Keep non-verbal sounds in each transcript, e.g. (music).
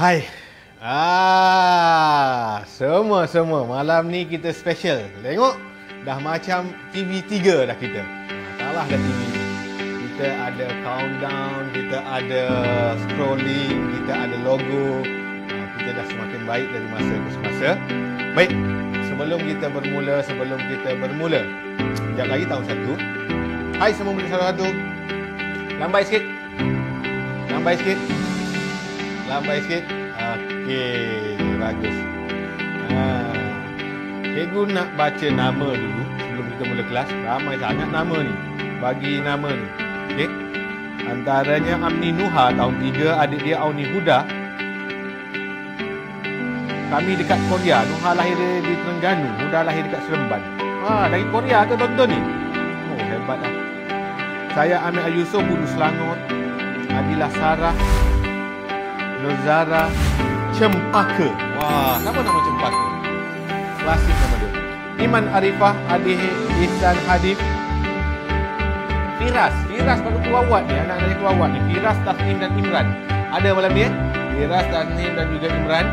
Hai. Ah, semua semua malam ni kita special. Tengok dah macam TV3 dah kita. Salah dah TV. Kita ada countdown, kita ada scrolling, kita ada logo. Ah, kita dah semakin baik dari masa ke semasa. Baik. Sebelum kita bermula, sebelum kita bermula. Sekejap lagi tahun satu. Hai semua boleh satu-satu. Lambai sikit. Lambai sikit. Lambai sikit. Lambai sikit. Okey, bagus. Ha. Cikgu nak baca nama dulu sebelum kita mula kelas. Ramai sangat nama ni. Bagi nama ni. Okey. Antaranya Amni Nuha tahun 3, adik dia Auni Huda. Kami dekat Korea. Nuha lahir di Terengganu. Huda lahir dekat Seremban. Ha, dari Korea ke tonton ni? Oh, hebat lah. Saya Amir Ayusof, Bulu Selangor. Adilah Sarah. Nozara Cempaka. Wah, kenapa nama Cempaka? Klasik nama dia. Iman Arifah Adi Ihsan Hadif. Firas. Firas pada kuawat ni. Anak dari kuawat ni. Firas, Tasnim dan Imran. Ada malam ni? Eh? Firas, Tasnim dan juga Imran.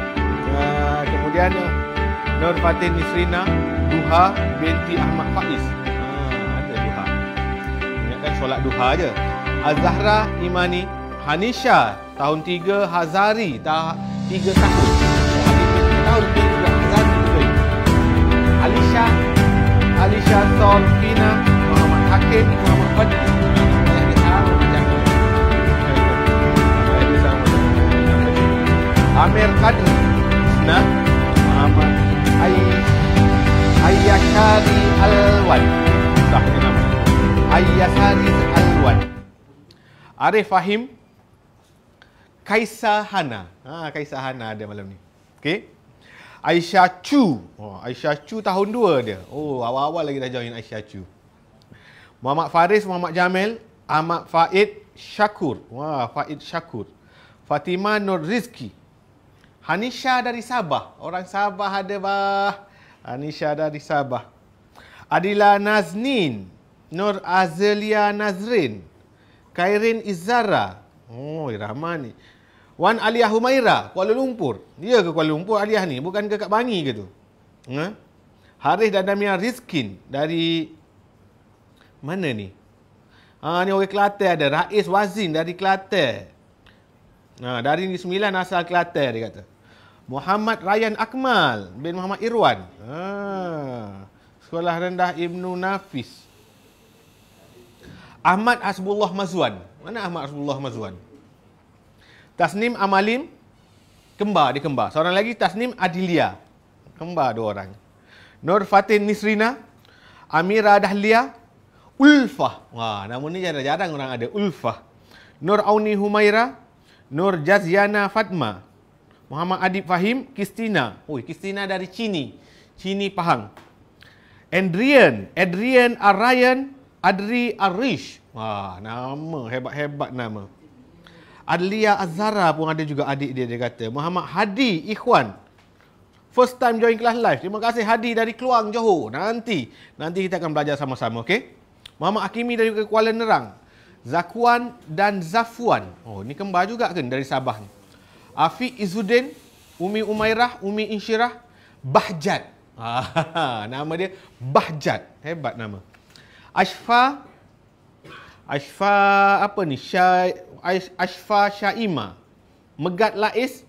Uh, kemudian eh, Nur Fatin Nisrina Duha binti Ahmad Faiz. Ha, ada Duha. Ingatkan solat Duha je. Azahra Imani Hanisha tahun 3 Hazari dah 3 tahun. Alisha Alisha Tom Fina Hakim Muhammad Fadli Amir Kadri Nah Muhammad Ayy Ayyashari Alwan Sudah Alwan Arif Fahim Kaisar Hana. Ha, Kaisar Hana ada malam ni. Okey. Aisyah Chu. Oh, Aisyah Chu tahun 2 dia. Oh, awal-awal lagi dah join Aisyah Chu. Muhammad Faris, Muhammad Jamil, Ahmad Faid Syakur. Wah, Faid Syakur. Fatima Nur Rizki. Hanisha dari Sabah. Orang Sabah ada bah. Hanisha dari Sabah. Adila Naznin. Nur Azalia Nazrin. Kairin Izzara. Oh, Rahman ni. Wan Aliyah Humaira, Kuala Lumpur. Dia ke Kuala Lumpur Aliyah ni? Bukan ke Kak Bangi ke tu? Ha? Haris dan Damia Rizkin dari mana ni? Ha, ni orang Kelantan ada. Rais Wazin dari Kelantan. Ha, dari ni sembilan asal Kelantan dia kata. Muhammad Rayan Akmal bin Muhammad Irwan. Ha. Sekolah Rendah Ibnu Nafis. Ahmad Asbullah Mazwan. Mana Ahmad Asbullah Mazwan? Tasnim Amalim kembar dia kembar. Seorang lagi Tasnim Adilia kembar dua orang. Nur Fatin Nisrina, Amira Dahlia, Ulfah. Wah, nama ni jarang-jarang orang ada Ulfah. Nur Auni Humaira, Nur Jaziana Fatma, Muhammad Adib Fahim, Kristina. Oi, Kristina dari Cini. Cini Pahang. Adrian, Adrian Arayan, Adri Arish. Wah, nama hebat-hebat nama. Adlia Azhara pun ada juga adik dia, dia kata. Muhammad Hadi Ikhwan. First time join kelas live. Terima kasih Hadi dari Keluang, Johor. Nanti, nanti kita akan belajar sama-sama, okey? Muhammad Hakimi dari Kuala Nerang. Zakuan dan Zafuan. Oh, ni kembar juga kan dari Sabah ni. Afiq Izuddin, Umi Umairah, Umi Insyirah, Bahjat. (laughs) Ah, nama dia Bahjat. Hebat nama. Ashfa Ashfa apa ni? Syai Ashfa Shaima, Megat Lais,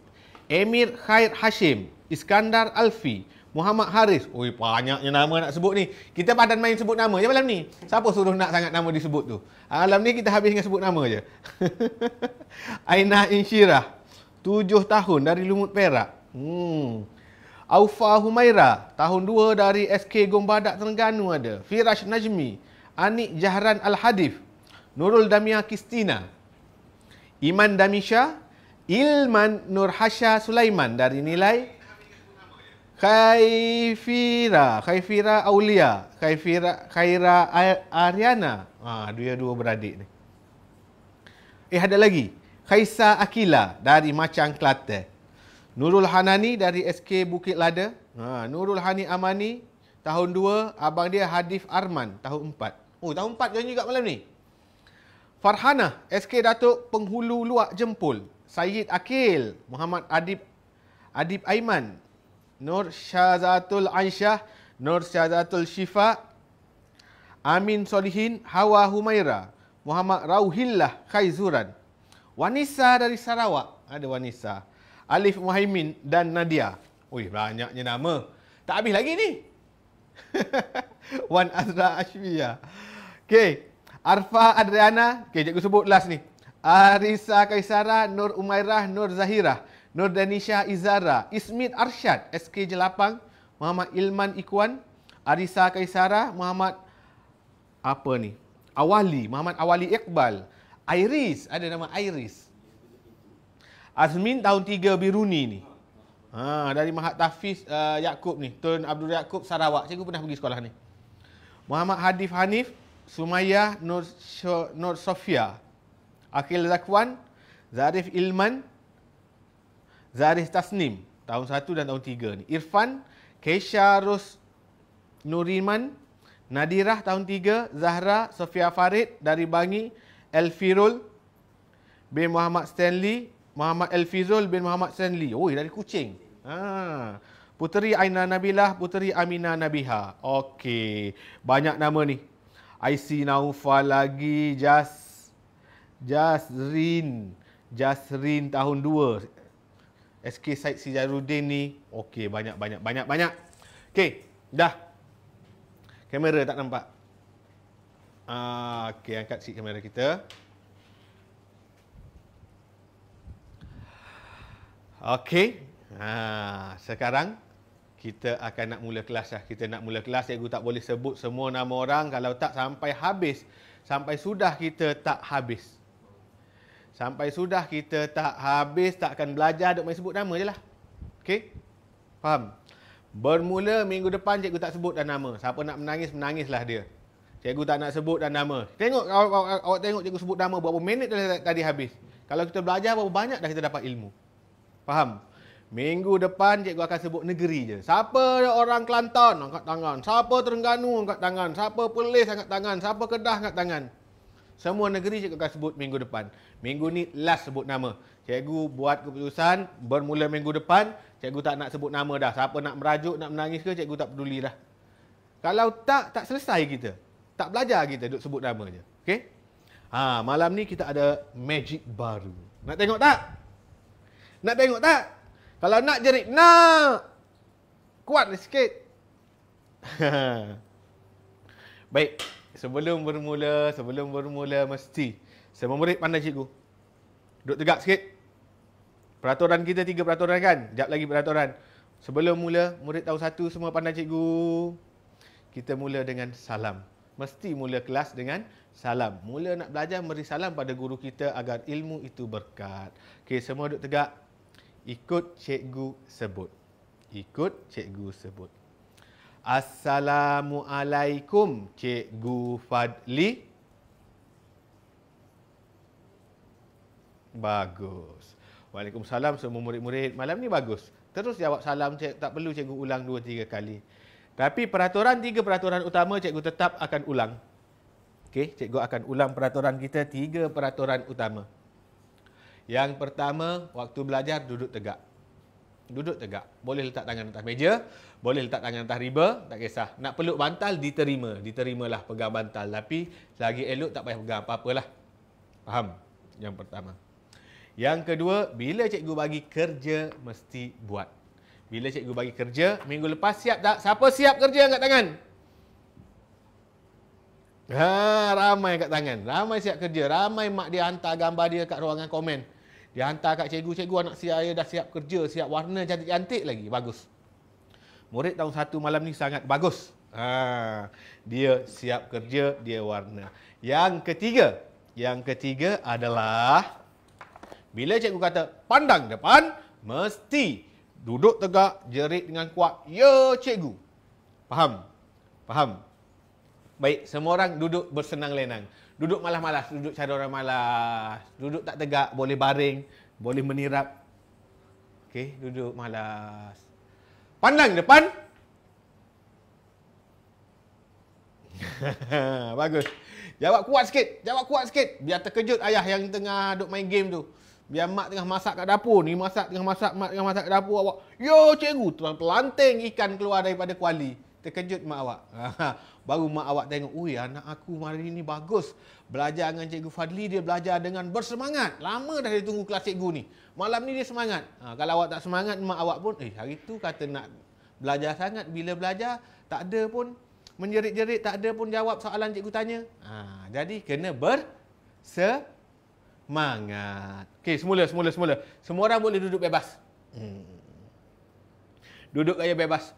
Emir Khair Hashim, Iskandar Alfi, Muhammad Haris. Oi, banyaknya nama nak sebut ni. Kita padan main sebut nama je malam ni. Siapa suruh nak sangat nama disebut tu? Malam ni kita habis dengan sebut nama je. (laughs) Aina Insyirah, 7 tahun dari Lumut Perak. Hmm. Aufa Humaira, tahun 2 dari SK Gombadak Terengganu ada. Firaj Najmi, Anik Jahran Al-Hadif, Nurul Damia Kistina, Iman Damisha, Ilman Nurhasha Sulaiman dari nilai Khaifira, Khaifira Aulia, Khaifira Khaira Ariana. Ah, ha, dua dua beradik ni. Eh ada lagi. Khaisa Akila dari Macang Klate. Nurul Hanani dari SK Bukit Lada. Ha, Nurul Hani Amani tahun 2, abang dia Hadif Arman tahun 4. Oh, tahun 4 janji juga malam ni. Farhana, SK Datuk Penghulu Luak Jempol, Syed Akil, Muhammad Adib Adib Aiman, Nur Syazatul Aisyah, Nur Syazatul Syifa, Amin Solihin, Hawa Humaira, Muhammad Rauhillah Khaizuran, Wanisa dari Sarawak, ada Wanisa, Alif Muhaimin dan Nadia. Ui, banyaknya nama. Tak habis lagi ni. (laughs) Wan Azra Ashmiya. Okay. Arfa Adriana, okey cikgu sebut last ni. Arisa Kaisara, Nur Umairah, Nur Zahira, Nur Danisha Izara, Ismit Arshad, SK Jelapang, Muhammad Ilman Ikuan, Arisa Kaisara, Muhammad apa ni? Awali, Muhammad Awali Iqbal, Iris, ada nama Iris. Azmin tahun 3 Biruni ni. Ha, dari Mahat Tafiz uh, Yaakob ni. Tun Abdul Yakub Sarawak. Cikgu pernah pergi sekolah ni. Muhammad Hadif Hanif, Sumayyah Nur, Nur Sofia, Akil Zakwan, Zarif Ilman, Zarif Tasnim, tahun 1 dan tahun 3 ni. Irfan, Keisha Ros, Nuriman, Nadirah tahun 3, Zahra, Sofia Farid dari Bangi, Elfirul B. Muhammad Stanley, Muhammad Elfirul bin Muhammad Stanley. Oh, dari kucing. Ha. Puteri Aina Nabilah, Puteri Amina Nabiha. Okey, banyak nama ni. IC naufal lagi Jas Jasrin Jasrin tahun 2 SK Said Sijarudin ni Okey banyak banyak banyak banyak Okey dah Kamera tak nampak Ah, Okey angkat si kamera kita Okey ah, Sekarang kita akan nak mula kelas lah. Kita nak mula kelas, cikgu tak boleh sebut semua nama orang. Kalau tak, sampai habis. Sampai sudah kita tak habis. Sampai sudah kita tak habis, tak akan belajar, duk main sebut nama je lah. Okay? Faham? Bermula minggu depan, cikgu tak sebut dah nama. Siapa nak menangis, menangis lah dia. Cikgu tak nak sebut dah nama. Tengok, awak, awak, awak tengok cikgu sebut nama berapa minit dah tadi habis. Kalau kita belajar, berapa banyak dah kita dapat ilmu. Faham? Faham? Minggu depan cikgu akan sebut negeri je. Siapa orang Kelantan angkat tangan. Siapa Terengganu angkat tangan. Siapa Perlis angkat tangan. Siapa Kedah angkat tangan. Semua negeri cikgu akan sebut minggu depan. Minggu ni last sebut nama. Cikgu buat keputusan bermula minggu depan. Cikgu tak nak sebut nama dah. Siapa nak merajuk, nak menangis ke cikgu tak peduli dah. Kalau tak, tak selesai kita. Tak belajar kita duduk sebut nama je. Okay? Ha, malam ni kita ada magic baru. Nak tengok tak? Nak tengok tak? Kalau nak jerit, nak. Kuat lah sikit. (laughs) Baik. Sebelum bermula, sebelum bermula mesti. Saya murid pandai cikgu. Duduk tegak sikit. Peraturan kita tiga peraturan kan? Sekejap lagi peraturan. Sebelum mula, murid tahu satu semua pandai cikgu. Kita mula dengan salam. Mesti mula kelas dengan salam. Mula nak belajar, beri salam pada guru kita agar ilmu itu berkat. Okey, semua duduk tegak ikut cikgu sebut. Ikut cikgu sebut. Assalamualaikum cikgu Fadli. Bagus. Waalaikumsalam semua murid-murid. Malam ni bagus. Terus jawab salam cik, tak perlu cikgu ulang dua tiga kali. Tapi peraturan tiga peraturan utama cikgu tetap akan ulang. Okey, cikgu akan ulang peraturan kita tiga peraturan utama. Yang pertama, waktu belajar duduk tegak. Duduk tegak. Boleh letak tangan atas meja, boleh letak tangan atas riba, tak kisah. Nak peluk bantal, diterima. Diterimalah pegang bantal. Tapi lagi elok tak payah pegang apa-apalah. Faham? Yang pertama. Yang kedua, bila cikgu bagi kerja, mesti buat. Bila cikgu bagi kerja, minggu lepas siap tak? Siapa siap kerja angkat tangan? Ha, ramai angkat tangan. Ramai siap kerja. Ramai mak dia hantar gambar dia kat ruangan komen. Dia hantar kat cikgu-cikgu anak saya dah siap kerja, siap warna cantik-cantik lagi. Bagus. Murid tahun satu malam ni sangat bagus. Ha, dia siap kerja, dia warna. Yang ketiga, yang ketiga adalah bila cikgu kata pandang depan, mesti duduk tegak, jerit dengan kuat. Ya, cikgu. Faham? Faham? Baik, semua orang duduk bersenang lenang duduk malas-malas, duduk cara orang malas, duduk tak tegak, boleh baring, boleh menirap. Okey, duduk malas. Pandang depan. (laughs) Bagus. Jawab kuat sikit, jawab kuat sikit. Biar terkejut ayah yang tengah duduk main game tu. Biar mak tengah masak kat dapur. Ni masak tengah masak, mak tengah masak kat dapur. Awak, yo cikgu, tuan pelanting ikan keluar daripada kuali terkejut mak awak. (laughs) Baru mak awak tengok, ui anak aku hari ini bagus. Belajar dengan cikgu Fadli, dia belajar dengan bersemangat. Lama dah dia tunggu kelas cikgu ni. Malam ni dia semangat. Ha, kalau awak tak semangat, mak awak pun, eh hari tu kata nak belajar sangat. Bila belajar, tak ada pun menjerit-jerit, tak ada pun jawab soalan cikgu tanya. Ha, jadi kena bersemangat. Okey, semula, semula, semula. Semua orang boleh duduk bebas. Hmm. Duduk gaya bebas.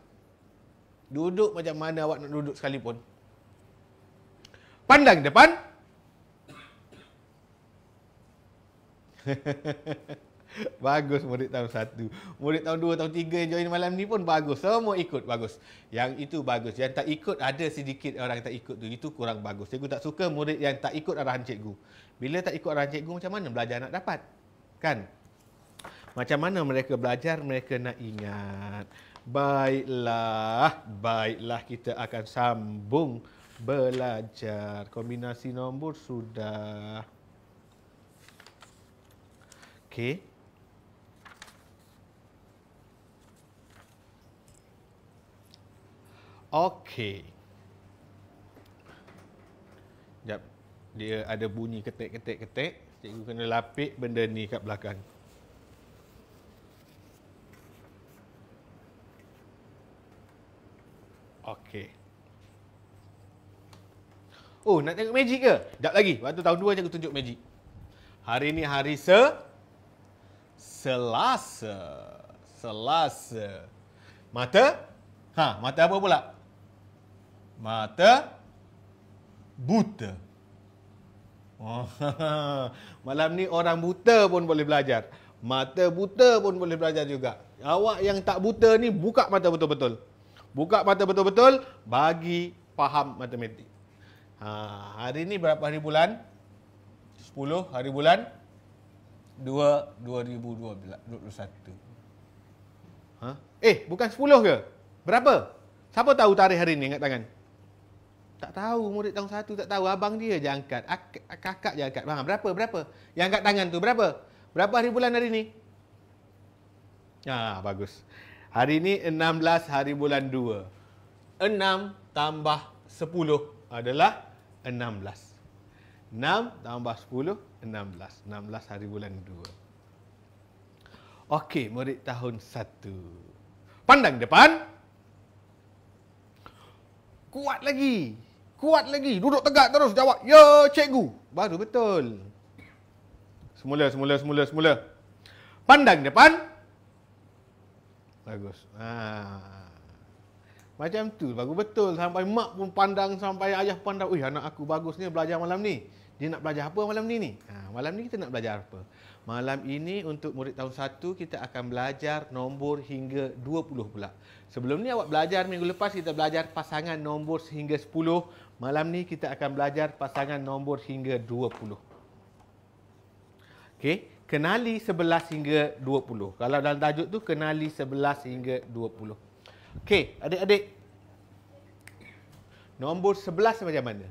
Duduk macam mana awak nak duduk sekalipun Pandang depan (laughs) Bagus murid tahun satu, Murid tahun dua tahun tiga yang join malam ni pun bagus Semua ikut, bagus Yang itu bagus Yang tak ikut, ada sedikit orang yang tak ikut tu Itu kurang bagus Cikgu tak suka murid yang tak ikut arahan cikgu Bila tak ikut arahan cikgu, macam mana belajar nak dapat? Kan? Macam mana mereka belajar, mereka nak Ingat Baiklah, baiklah kita akan sambung belajar. Kombinasi nombor sudah. Okey. Okey. Sekejap. Dia ada bunyi ketik-ketik-ketik. Cikgu kena lapik benda ni kat belakang. Okey. Oh, nak tengok magic ke? Sekejap lagi. Waktu tahun 2 je aku tunjuk magic. Hari ini hari se... Selasa. Selasa. Mata? Ha, mata apa pula? Mata... Buta. Oh, (laughs) malam ni orang buta pun boleh belajar. Mata buta pun boleh belajar juga. Awak yang tak buta ni, buka mata betul-betul. Buka mata betul-betul bagi faham matematik. Ha, hari ini berapa hari bulan? 10 hari bulan 2 2021. Ha? Eh, bukan 10 ke? Berapa? Siapa tahu tarikh hari ini? angkat tangan? Tak tahu, murid tahun satu tak tahu. Abang dia je angkat. kakak je angkat. Bang, berapa? Berapa? Yang angkat tangan tu berapa? Berapa hari bulan hari ini? Ah, bagus. Hari ini 16 hari bulan 2. 6 tambah 10 adalah 16. 6 tambah 10, 16. 16 hari bulan 2. Okey, murid tahun 1. Pandang depan. Kuat lagi. Kuat lagi. Duduk tegak terus. Jawab, ya cikgu. Baru betul. Semula, semula, semula, semula. Pandang depan. Pandang depan. Bagus. Ha. Macam tu bagus betul sampai mak pun pandang sampai ayah pandang, "Uy, anak aku bagus ni belajar malam ni. Dia nak belajar apa malam ni ni?" Ha, malam ni kita nak belajar apa? Malam ini untuk murid tahun 1 kita akan belajar nombor hingga 20 pula. Sebelum ni awak belajar minggu lepas kita belajar pasangan nombor sehingga 10. Malam ni kita akan belajar pasangan nombor hingga 20. Okay kenali 11 hingga 20. Kalau dalam tajuk tu kenali 11 hingga 20. Okey, adik-adik. Nombor 11 macam mana?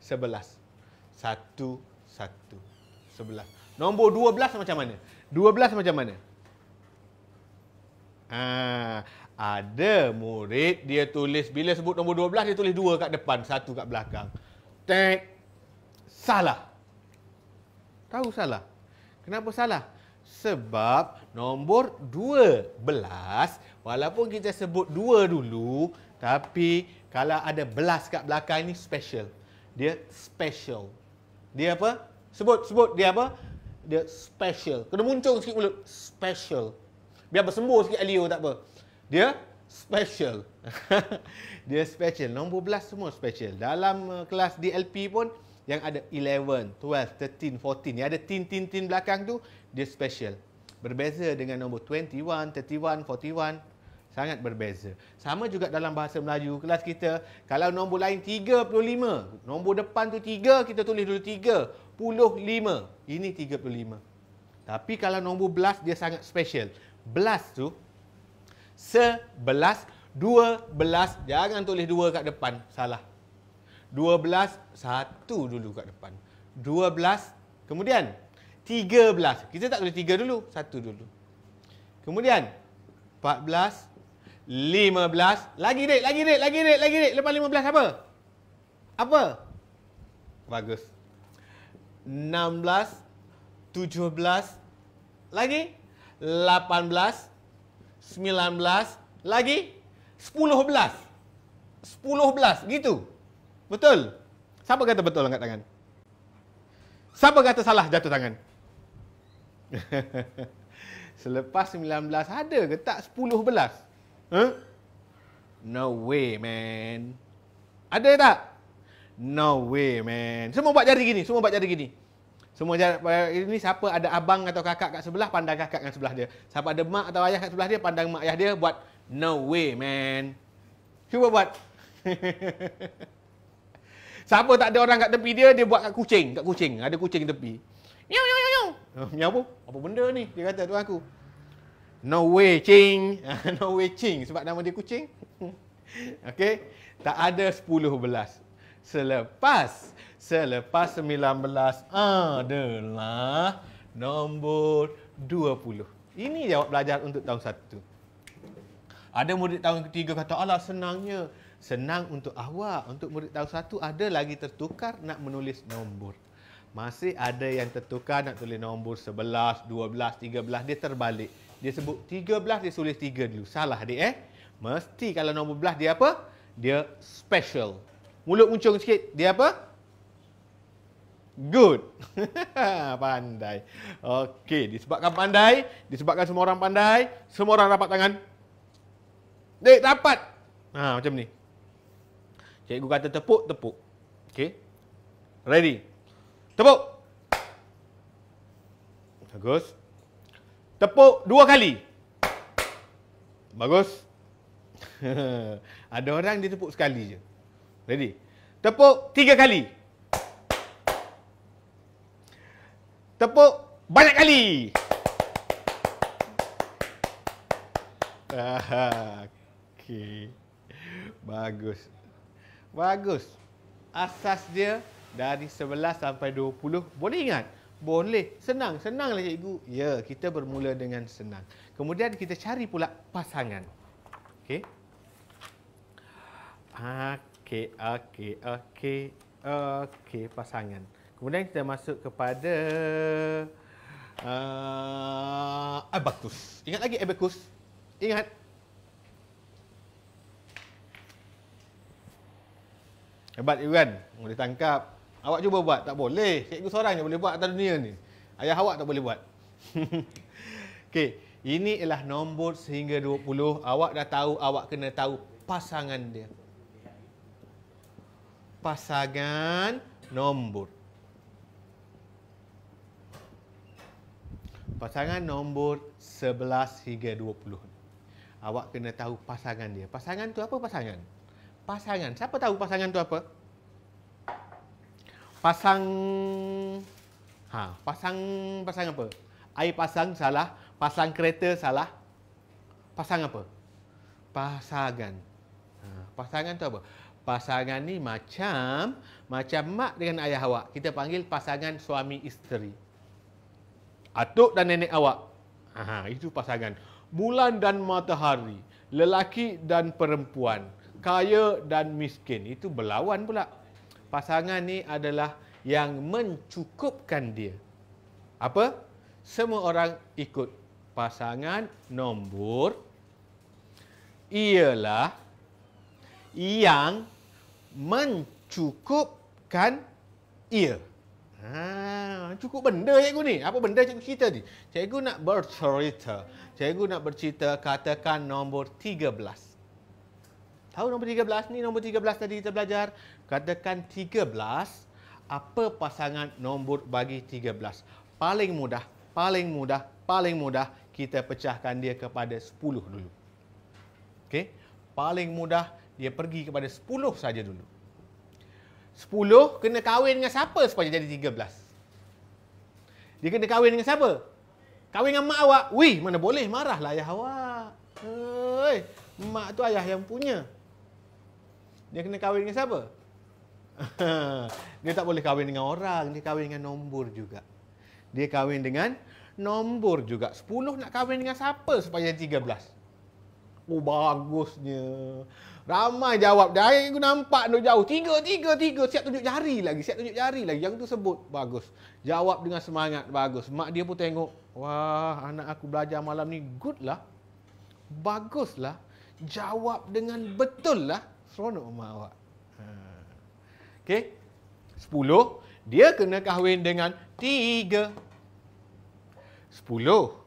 11. 1 1 11. Nombor 12 macam mana? 12 macam mana? Ah, ada murid dia tulis bila sebut nombor 12 dia tulis dua kat depan, satu kat belakang. Tek. Salah. Tahu salah. Kenapa salah? Sebab nombor 12, walaupun kita sebut 2 dulu, tapi kalau ada belas kat belakang ni special. Dia special. Dia apa? Sebut, sebut. Dia apa? Dia special. Kena muncul sikit mulut. Special. Biar bersembur sikit Alio tak apa. Dia special. (laughs) dia special. Nombor belas semua special. Dalam uh, kelas DLP pun, yang ada 11, 12, 13, 14 yang ada tin-tin-tin belakang tu dia special berbeza dengan nombor 21, 31, 41 sangat berbeza sama juga dalam bahasa Melayu kelas kita kalau nombor lain 35 nombor depan tu 3 kita tulis dulu 3 puluh 5 ini 35 tapi kalau nombor belas dia sangat special belas tu sebelas dua belas jangan tulis dua kat depan salah dua belas satu dulu kat depan dua belas kemudian tiga belas kita tak boleh tiga dulu satu dulu kemudian empat belas lima belas lagi dek lagi dek lagi dek lagi dek lepas lima belas apa apa bagus enam belas tujuh belas lagi lapan belas sembilan belas lagi sepuluh belas sepuluh belas gitu Betul? Siapa kata betul angkat tangan? Siapa kata salah jatuh tangan? (laughs) Selepas 19 ada ke tak 10 belas? Huh? No way man. Ada tak? No way man. Semua buat jari gini, semua buat jari gini. Semua jari ini siapa ada abang atau kakak kat sebelah pandang kakak kat sebelah dia. Siapa ada mak atau ayah kat sebelah dia pandang mak ayah dia buat no way man. Cuba buat. (laughs) Siapa tak ada orang kat tepi dia, dia buat kat kucing. Kat kucing. Ada kucing tepi. Miau, miau, miau, miau. Eh, miau apa? Apa benda ni? Dia kata tu aku. No way, cing, (laughs) no way, cing. Sebab nama dia kucing. (laughs) Okay, Tak ada sepuluh belas. Selepas. Selepas sembilan belas adalah nombor dua puluh. Ini jawab belajar untuk tahun satu. Ada murid tahun ketiga kata, Allah senangnya senang untuk awak untuk murid tahun satu ada lagi tertukar nak menulis nombor masih ada yang tertukar nak tulis nombor 11 12 13 dia terbalik dia sebut 13 dia tulis 3 dulu salah dia eh mesti kalau nombor belah dia apa dia special mulut muncung sikit dia apa Good. (laughs) pandai. Okey, disebabkan pandai, disebabkan semua orang pandai, semua orang dapat tangan. Dek, dapat. Ha, macam ni. Cikgu kata tepuk, tepuk. Okay. Ready. Tepuk. Bagus. Tepuk dua kali. Bagus. (laughs) Ada orang dia tepuk sekali je. Ready. Tepuk tiga kali. Tepuk banyak kali. (laughs) Okay. Bagus. Bagus. Asas dia dari 11 sampai 20. Boleh ingat? Boleh. Senang. Senanglah cikgu. Ya, kita bermula dengan senang. Kemudian kita cari pula pasangan. Okey. Okey, okey, okey. Okey, pasangan. Kemudian kita masuk kepada... Uh, abacus. Ingat lagi abacus? Ingat? Hebat Iran. Boleh tangkap. Awak cuba buat. Tak boleh. Cikgu seorang yang boleh buat atas dunia ni. Ayah awak tak boleh buat. (laughs) okay. Ini ialah nombor sehingga 20. Awak dah tahu. Awak kena tahu pasangan dia. Pasangan nombor. Pasangan nombor 11 hingga 20. Awak kena tahu pasangan dia. Pasangan tu apa pasangan? Pasangan pasangan. Siapa tahu pasangan tu apa? Pasang ha, pasang pasang apa? Air pasang salah, pasang kereta salah. Pasang apa? Pasangan. Ha, pasangan tu apa? Pasangan ni macam macam mak dengan ayah awak. Kita panggil pasangan suami isteri. Atuk dan nenek awak. Ha, ha itu pasangan. Bulan dan matahari, lelaki dan perempuan kaya dan miskin itu berlawan pula. Pasangan ni adalah yang mencukupkan dia. Apa? Semua orang ikut pasangan nombor ialah yang mencukupkan ia. Ha, cukup benda cikgu ni. Apa benda cikgu cerita ni? Cikgu nak bercerita. Cikgu nak bercerita katakan nombor 13. Tahu nombor 13 ni nombor 13 tadi kita belajar katakan 13 apa pasangan nombor bagi 13 paling mudah paling mudah paling mudah kita pecahkan dia kepada 10 dulu. Okey, paling mudah dia pergi kepada 10 saja dulu. 10 kena kahwin dengan siapa supaya jadi 13? Dia kena kahwin dengan siapa? Kahwin dengan mak awak? Wih, mana boleh marahlah ayah awak. Hei, mak tu ayah yang punya dia kena kahwin dengan siapa? (laughs) dia tak boleh kahwin dengan orang, dia kahwin dengan nombor juga. Dia kahwin dengan nombor juga. Sepuluh nak kahwin dengan siapa supaya belas? Oh, bagusnya. Ramai jawab. Dah aku nampak tu jauh. Tiga, tiga, tiga. Siap tunjuk jari lagi. Siap tunjuk jari lagi. Yang tu sebut. Bagus. Jawab dengan semangat. Bagus. Mak dia pun tengok. Wah, anak aku belajar malam ni. Good lah. Bagus lah. Jawab dengan betul lah seronok rumah awak. Ha. Okey. Sepuluh, dia kena kahwin dengan tiga. Sepuluh.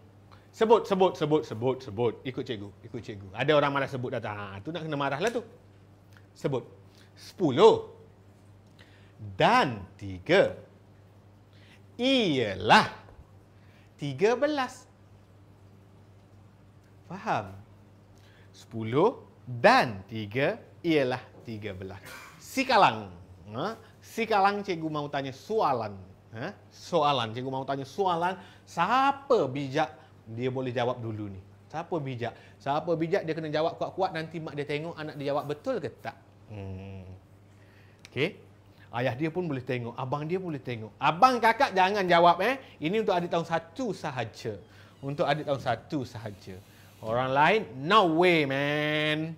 Sebut, sebut, sebut, sebut, sebut. Ikut cikgu, ikut cikgu. Ada orang marah sebut datang. Ha, tu nak kena marah lah tu. Sebut. Sepuluh. Dan tiga. Ialah. Tiga belas. Faham? Sepuluh dan tiga ialah 13. Si Kalang. Ha? Si Kalang cikgu mau tanya soalan. Ha? Soalan. Cikgu mau tanya soalan. Siapa bijak dia boleh jawab dulu ni? Siapa bijak? Siapa bijak dia kena jawab kuat-kuat nanti mak dia tengok anak dia jawab betul ke tak? Hmm. Okey. Ayah dia pun boleh tengok. Abang dia boleh tengok. Abang kakak jangan jawab eh. Ini untuk adik tahun satu sahaja. Untuk adik tahun satu sahaja. Orang lain, no way man.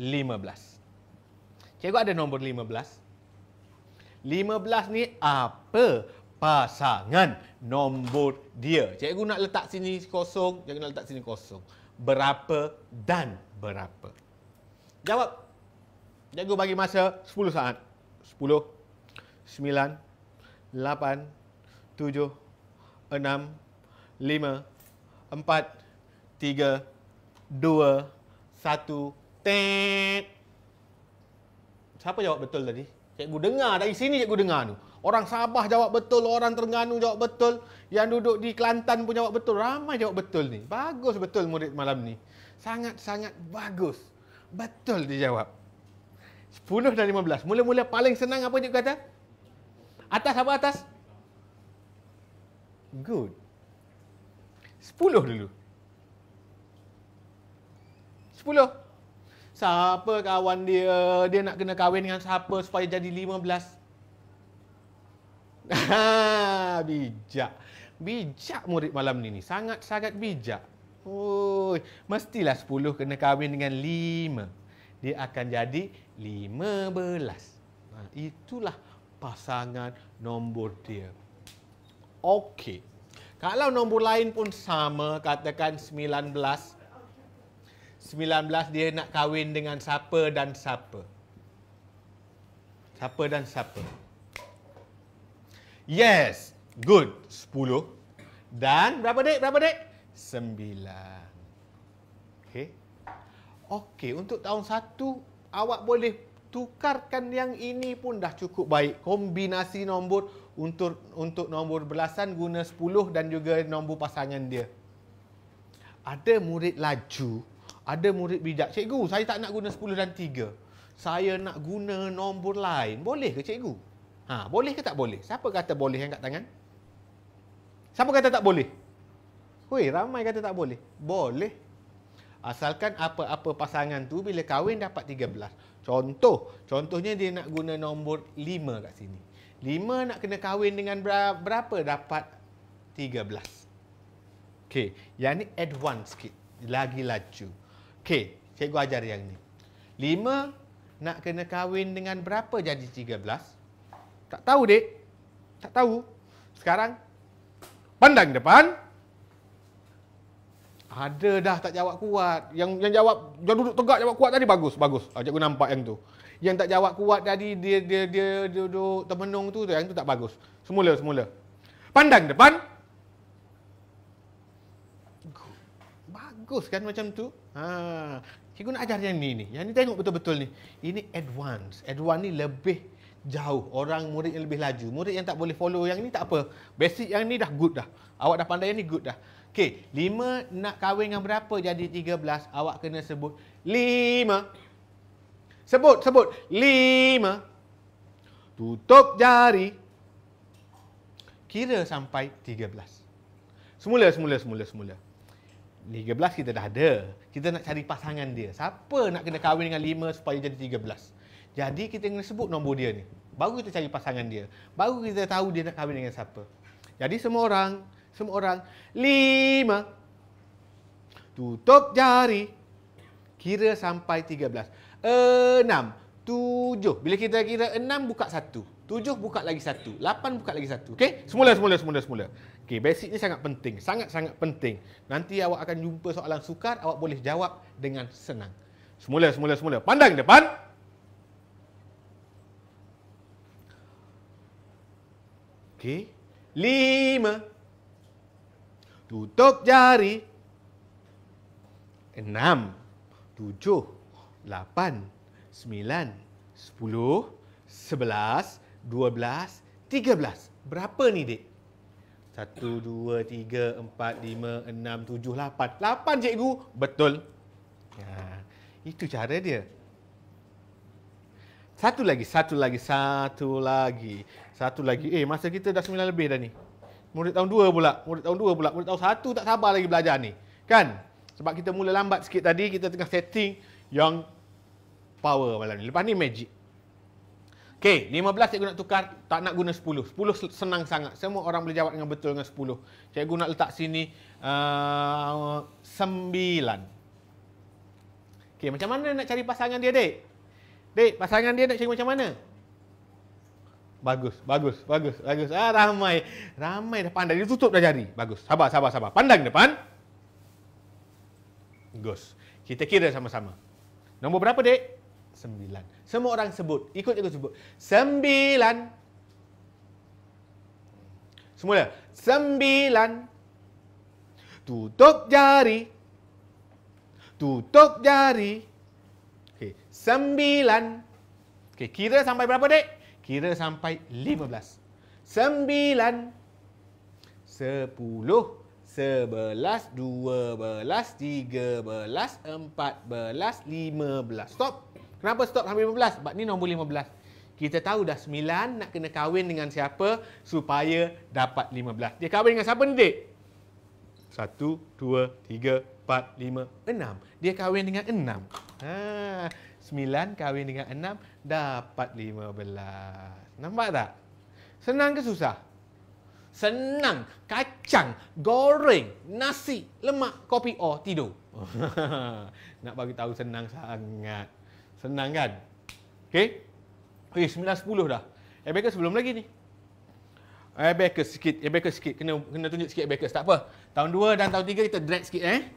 15. Cikgu ada nombor 15. 15 ni apa pasangan nombor dia? Cikgu nak letak sini kosong, jangan nak letak sini kosong. Berapa dan berapa? Jawab. Cikgu bagi masa 10 saat. 10, 9, 8, 7, 6, 5, 4, 3, 2, 1. Tet. Siapa jawab betul tadi? Cikgu dengar dari sini cikgu dengar tu. Orang Sabah jawab betul, orang Terengganu jawab betul, yang duduk di Kelantan pun jawab betul. Ramai jawab betul ni. Bagus betul murid malam ni. Sangat-sangat bagus. Betul dijawab. jawab. 10 dan 15. Mula-mula paling senang apa cikgu kata? Atas apa atas? Good. 10 dulu. 10 siapa kawan dia dia nak kena kahwin dengan siapa supaya jadi 15 (laughs) bijak bijak murid malam ni sangat-sangat bijak Oh mestilah 10 kena kahwin dengan 5 dia akan jadi 15 ha, itulah pasangan nombor dia okey kalau nombor lain pun sama katakan 19 19 dia nak kahwin dengan siapa dan siapa. Siapa dan siapa. Yes. Good. 10. Dan berapa dek? Berapa dek? 9. Okay. Okay. Untuk tahun 1, awak boleh tukarkan yang ini pun dah cukup baik. Kombinasi nombor untuk untuk nombor belasan guna 10 dan juga nombor pasangan dia. Ada murid laju ada murid bijak cikgu saya tak nak guna 10 dan 3 saya nak guna nombor lain boleh ke cikgu ha boleh ke tak boleh siapa kata boleh yang angkat tangan siapa kata tak boleh Weh, ramai kata tak boleh. Boleh. Asalkan apa-apa pasangan tu bila kahwin dapat 13. Contoh, contohnya dia nak guna nombor 5 kat sini. 5 nak kena kahwin dengan berapa dapat 13. Okey, yang ni advance sikit. Lagi laju. Okey, cikgu ajar yang ni. 5 nak kena kahwin dengan berapa jadi 13? Tak tahu, dek? Tak tahu. Sekarang pandang depan. Ada dah tak jawab kuat. Yang yang jawab yang duduk tegak jawab kuat tadi bagus, bagus. Ah, cikgu nampak yang tu. Yang tak jawab kuat tadi dia dia dia, dia duduk termenung tu, tu yang tu tak bagus. Semula semula. Pandang depan. bagus kan macam tu. Ha, cikgu nak ajar yang ni ni. Yang ni tengok betul-betul ni. Ini advance. Advance ni lebih jauh. Orang murid yang lebih laju. Murid yang tak boleh follow yang ni tak apa. Basic yang ni dah good dah. Awak dah pandai yang ni good dah. Okey, lima nak kahwin dengan berapa jadi tiga belas. Awak kena sebut lima. Sebut, sebut. Lima. Tutup jari. Kira sampai tiga belas. Semula, semula, semula, semula. 13 kita dah ada. Kita nak cari pasangan dia. Siapa nak kena kahwin dengan 5 supaya jadi 13? Jadi kita kena sebut nombor dia ni. Baru kita cari pasangan dia. Baru kita tahu dia nak kahwin dengan siapa. Jadi semua orang, semua orang, 5, tutup jari, kira sampai 13. 6, 7. Bila kita kira 6, buka 1. Tujuh buka lagi satu. Lapan buka lagi satu. Okey? Semula, semula, semula, semula. Okey, basic ni sangat penting. Sangat, sangat penting. Nanti awak akan jumpa soalan sukar, awak boleh jawab dengan senang. Semula, semula, semula. Pandang depan. Okey. Lima. Tutup jari. Enam. Tujuh. Lapan. Sembilan. Sepuluh. Sebelas. Sebelas. 12, 13. Berapa ni, Dik? 1, 2, 3, 4, 5, 6, 7, 8. 8, cikgu. Betul. Ya, itu cara dia. Satu lagi, satu lagi, satu lagi. Satu lagi. Eh, masa kita dah sembilan lebih dah ni. Murid tahun dua pula. Murid tahun dua pula. Murid tahun satu tak sabar lagi belajar ni. Kan? Sebab kita mula lambat sikit tadi, kita tengah setting yang power malam ni. Lepas ni magic. Okey, 15 cikgu nak tukar, tak nak guna 10. 10 senang sangat. Semua orang boleh jawab dengan betul dengan 10. Cikgu nak letak sini uh, eh, 9. Okey, macam mana nak cari pasangan dia, Dek? Dek, pasangan dia nak cari macam mana? Bagus, bagus, bagus, bagus. Ah, ramai. Ramai dah pandang Dia tutup dah jari. Bagus. Sabar, sabar, sabar. Pandang depan. Gus. Kita kira sama-sama. Nombor berapa, Dek? sembilan. Semua orang sebut. Ikut aku sebut. Sembilan. semua Semula. Sembilan. Tutup jari. Tutup jari. Okey. Sembilan. Okey. Kira sampai berapa, dek? Kira sampai lima belas. Sembilan. Sepuluh. Sebelas. Dua belas. Tiga belas. Empat belas. Lima belas. Stop. Kenapa stop sampai 15? Sebab ni nombor 15. Kita tahu dah 9 nak kena kahwin dengan siapa supaya dapat 15. Dia kahwin dengan siapa ni, Dik? 1, 2, 3, 4, 5, 6. Dia kahwin dengan 6. Ha, 9 kahwin dengan 6, dapat 15. Nampak tak? Senang ke susah? Senang. Kacang, goreng, nasi, lemak, kopi, oh, tidur. (laughs) nak bagi tahu senang sangat. Senang kan? Okey. Eh 9 10 dah. Abacus sebelum lagi ni. Abacus sikit, abacus sikit kena kena tunjuk sikit abacus. Tak apa. Tahun 2 dan tahun 3 kita drag sikit eh.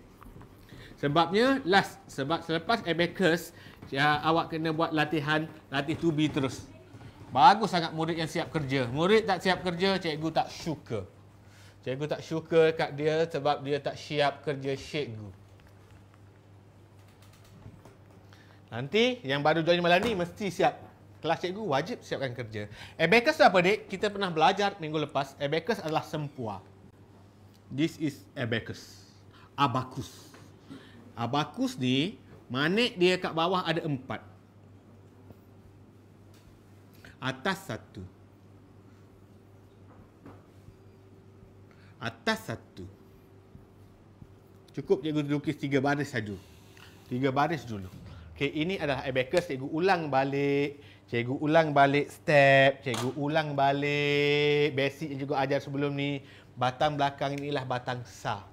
Sebabnya last sebab selepas abacus ya, awak kena buat latihan latih 2B terus. Bagus sangat murid yang siap kerja. Murid tak siap kerja, cikgu tak syukur. Cikgu tak syukur kat dia sebab dia tak siap kerja cikgu. Hmm. Nanti yang baru join malam ni mesti siap. Kelas cikgu wajib siapkan kerja. Abacus tu apa, dek? Kita pernah belajar minggu lepas. Abacus adalah sempua. This is abacus. Abacus. Abacus ni, manik dia kat bawah ada empat. Atas satu. Atas satu. Cukup cikgu lukis tiga baris saja. Tiga baris dulu. Okey, ini adalah abacus. Cikgu ulang balik. Cikgu ulang balik step. Cikgu ulang balik basic yang cikgu ajar sebelum ni. Batang belakang inilah batang sa.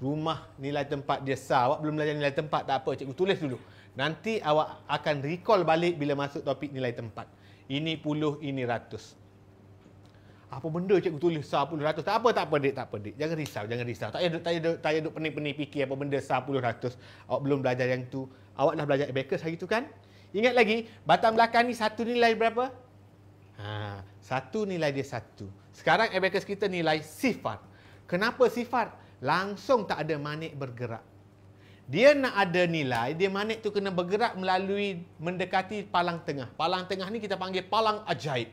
Rumah nilai tempat dia sa. Awak belum belajar nilai tempat, tak apa. Cikgu tulis dulu. Nanti awak akan recall balik bila masuk topik nilai tempat. Ini puluh, ini ratus apa benda cikgu tulis sah puluh ratus. Tak apa, tak apa, dik, tak apa, dik. Jangan risau, jangan risau. Tak payah duduk, tak payah duduk, pening-pening fikir apa benda sah puluh ratus. Awak belum belajar yang tu. Awak dah belajar abacus hari tu kan? Ingat lagi, batang belakang ni satu nilai berapa? Ha, satu nilai dia satu. Sekarang abacus kita nilai sifat. Kenapa sifat? Langsung tak ada manik bergerak. Dia nak ada nilai, dia manik tu kena bergerak melalui mendekati palang tengah. Palang tengah ni kita panggil palang ajaib.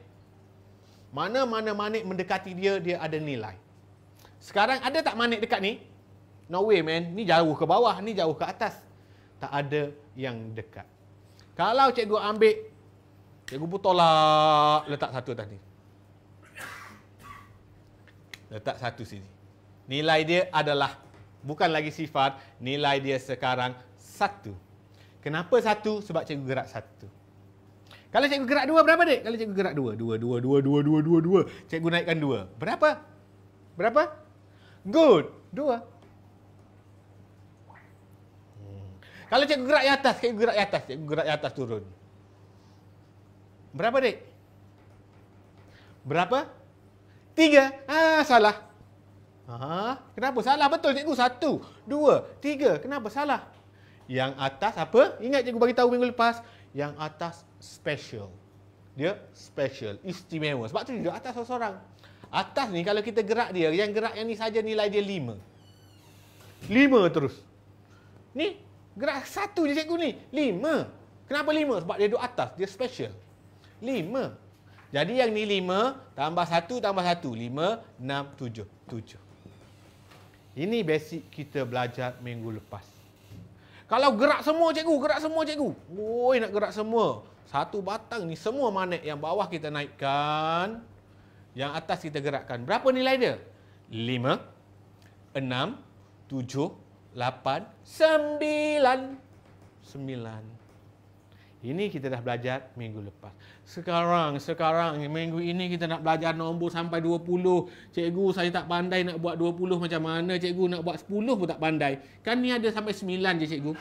Mana-mana manik mendekati dia, dia ada nilai. Sekarang ada tak manik dekat ni? No way man, ni jauh ke bawah, ni jauh ke atas. Tak ada yang dekat. Kalau cikgu ambil, cikgu pun tolak letak satu tadi. Letak satu sini. Nilai dia adalah, bukan lagi sifat, nilai dia sekarang satu. Kenapa satu? Sebab cikgu gerak satu. Kalau cikgu gerak dua, berapa dek? Kalau cikgu gerak dua, dua, dua, dua, dua, dua, dua, dua. Cikgu naikkan dua. Berapa? Berapa? Good. Dua. Hmm. Kalau cikgu gerak di atas, cikgu gerak di atas, cikgu gerak di atas turun. Berapa dek? Berapa? Tiga. Ah, salah. Ah, kenapa salah? Betul cikgu satu, dua, tiga. Kenapa salah? Yang atas apa? Ingat cikgu bagi tahu minggu lepas. Yang atas special. Dia special, istimewa. Sebab tu dia atas seseorang. Atas ni kalau kita gerak dia, yang gerak yang ni saja nilai dia lima, lima terus. Ni gerak satu je cikgu ni, lima. Kenapa lima? Sebab dia duduk atas, dia special. Lima. Jadi yang ni lima tambah satu tambah satu lima enam tujuh tujuh. Ini basic kita belajar minggu lepas. Kalau gerak semua cikgu, gerak semua cikgu. Woi nak gerak semua. Satu batang ni semua manik yang bawah kita naikkan Yang atas kita gerakkan Berapa nilai dia? 5 6 7 8 9 sembilan. Ini kita dah belajar minggu lepas Sekarang, sekarang minggu ini kita nak belajar nombor sampai 20 Cikgu saya tak pandai nak buat 20 macam mana Cikgu nak buat 10 pun tak pandai Kan ni ada sampai 9 je cikgu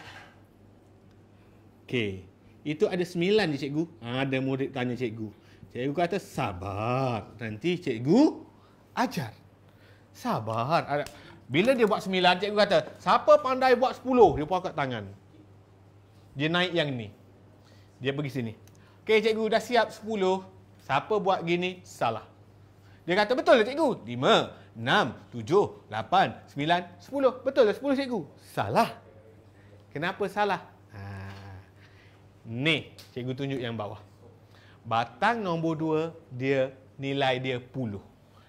Okay itu ada sembilan je cikgu. Ada murid tanya cikgu. Cikgu kata sabar. Nanti cikgu ajar. Sabar. Bila dia buat sembilan, cikgu kata, siapa pandai buat sepuluh? Dia pakai tangan. Dia naik yang ni. Dia pergi sini. Okey cikgu, dah siap sepuluh. Siapa buat gini? Salah. Dia kata, betul lah cikgu. Lima, enam, tujuh, lapan, sembilan, sepuluh. Betul lah sepuluh cikgu. Salah. Kenapa salah? ni cikgu tunjuk yang bawah batang nombor dua dia nilai dia puluh.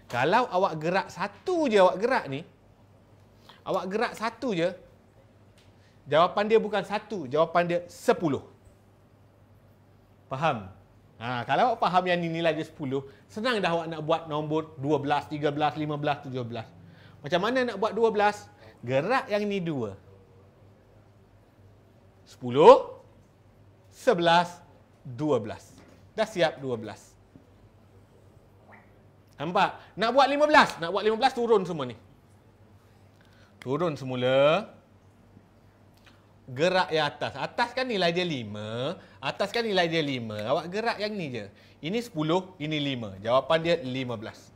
kalau awak gerak satu je awak gerak ni awak gerak satu je jawapan dia bukan satu jawapan dia sepuluh. faham ha kalau awak faham yang ni nilai dia sepuluh, senang dah awak nak buat nombor lima belas, tujuh belas. macam mana nak buat dua belas? gerak yang ni 2 Sepuluh. Sebelas, dua belas. Dah siap dua belas. Nampak? Nak buat lima belas. Nak buat lima belas turun semua ni. Turun semula. Gerak yang atas. Atas kan nilai dia lima. Atas kan nilai dia lima. Awak gerak yang ni je. Ini sepuluh, ini lima. Jawapan dia lima belas.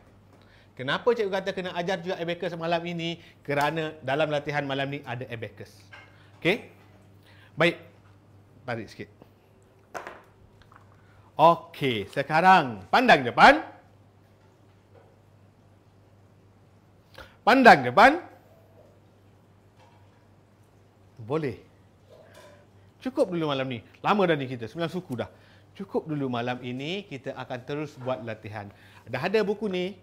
Kenapa cikgu kata kena ajar juga abacus malam ini? Kerana dalam latihan malam ni ada abacus. Okey? Baik. Balik sikit. Okey, sekarang pandang depan. Pandang depan. Boleh. Cukup dulu malam ni. Lama dah ni kita, sembilan suku dah. Cukup dulu malam ini, kita akan terus buat latihan. Dah ada buku ni.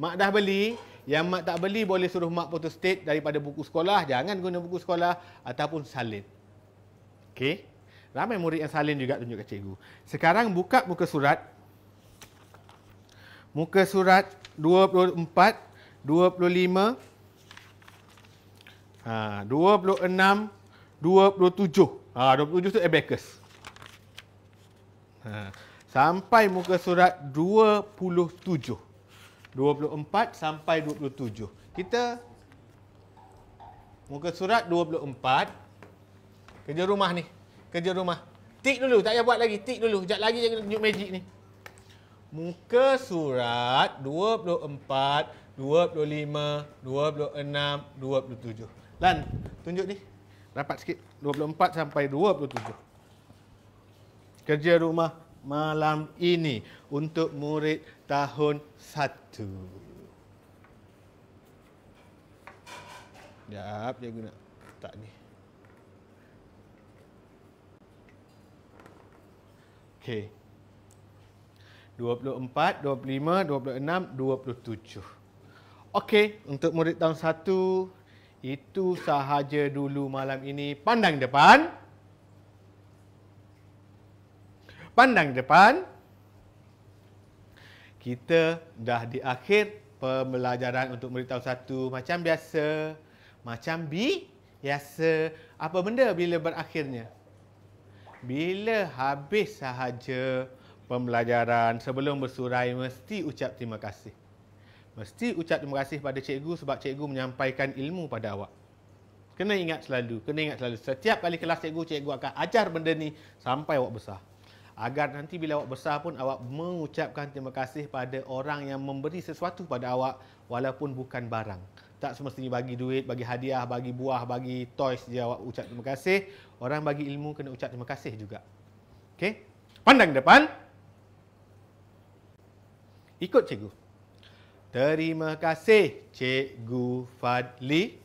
Mak dah beli. Yang mak tak beli boleh suruh mak potong state daripada buku sekolah. Jangan guna buku sekolah ataupun salin. Okey. Ramai murid yang salin juga tunjuk ke cikgu. Sekarang buka muka surat. Muka surat 24, 25, ha, 26, 27. Ha, 27 tu abacus. Ha, sampai muka surat 27. 24 sampai 27. Kita muka surat 24. Kerja rumah ni kerja rumah. Tik dulu, tak payah buat lagi. Tik dulu. Sekejap lagi je tunjuk magic ni. Muka surat 24, 25, 26, 27. Lan, tunjuk ni. Rapat sikit. 24 sampai 27. Kerja rumah malam ini untuk murid tahun 1. Sekejap, cikgu guna tak ni. Okey. 24, 25, 26, 27. Okey, untuk murid tahun 1 itu sahaja dulu malam ini. Pandang depan. Pandang depan. Kita dah di akhir pembelajaran untuk murid tahun 1 macam biasa. Macam biasa. Apa benda bila berakhirnya? bila habis sahaja pembelajaran sebelum bersurai mesti ucap terima kasih. Mesti ucap terima kasih pada cikgu sebab cikgu menyampaikan ilmu pada awak. Kena ingat selalu, kena ingat selalu. Setiap kali kelas cikgu, cikgu akan ajar benda ni sampai awak besar. Agar nanti bila awak besar pun awak mengucapkan terima kasih pada orang yang memberi sesuatu pada awak walaupun bukan barang. Tak semestinya bagi duit, bagi hadiah, bagi buah, bagi toys dia awak ucap terima kasih. Orang bagi ilmu kena ucap terima kasih juga. Okey? Pandang depan. Ikut cikgu. Terima kasih cikgu Fadli.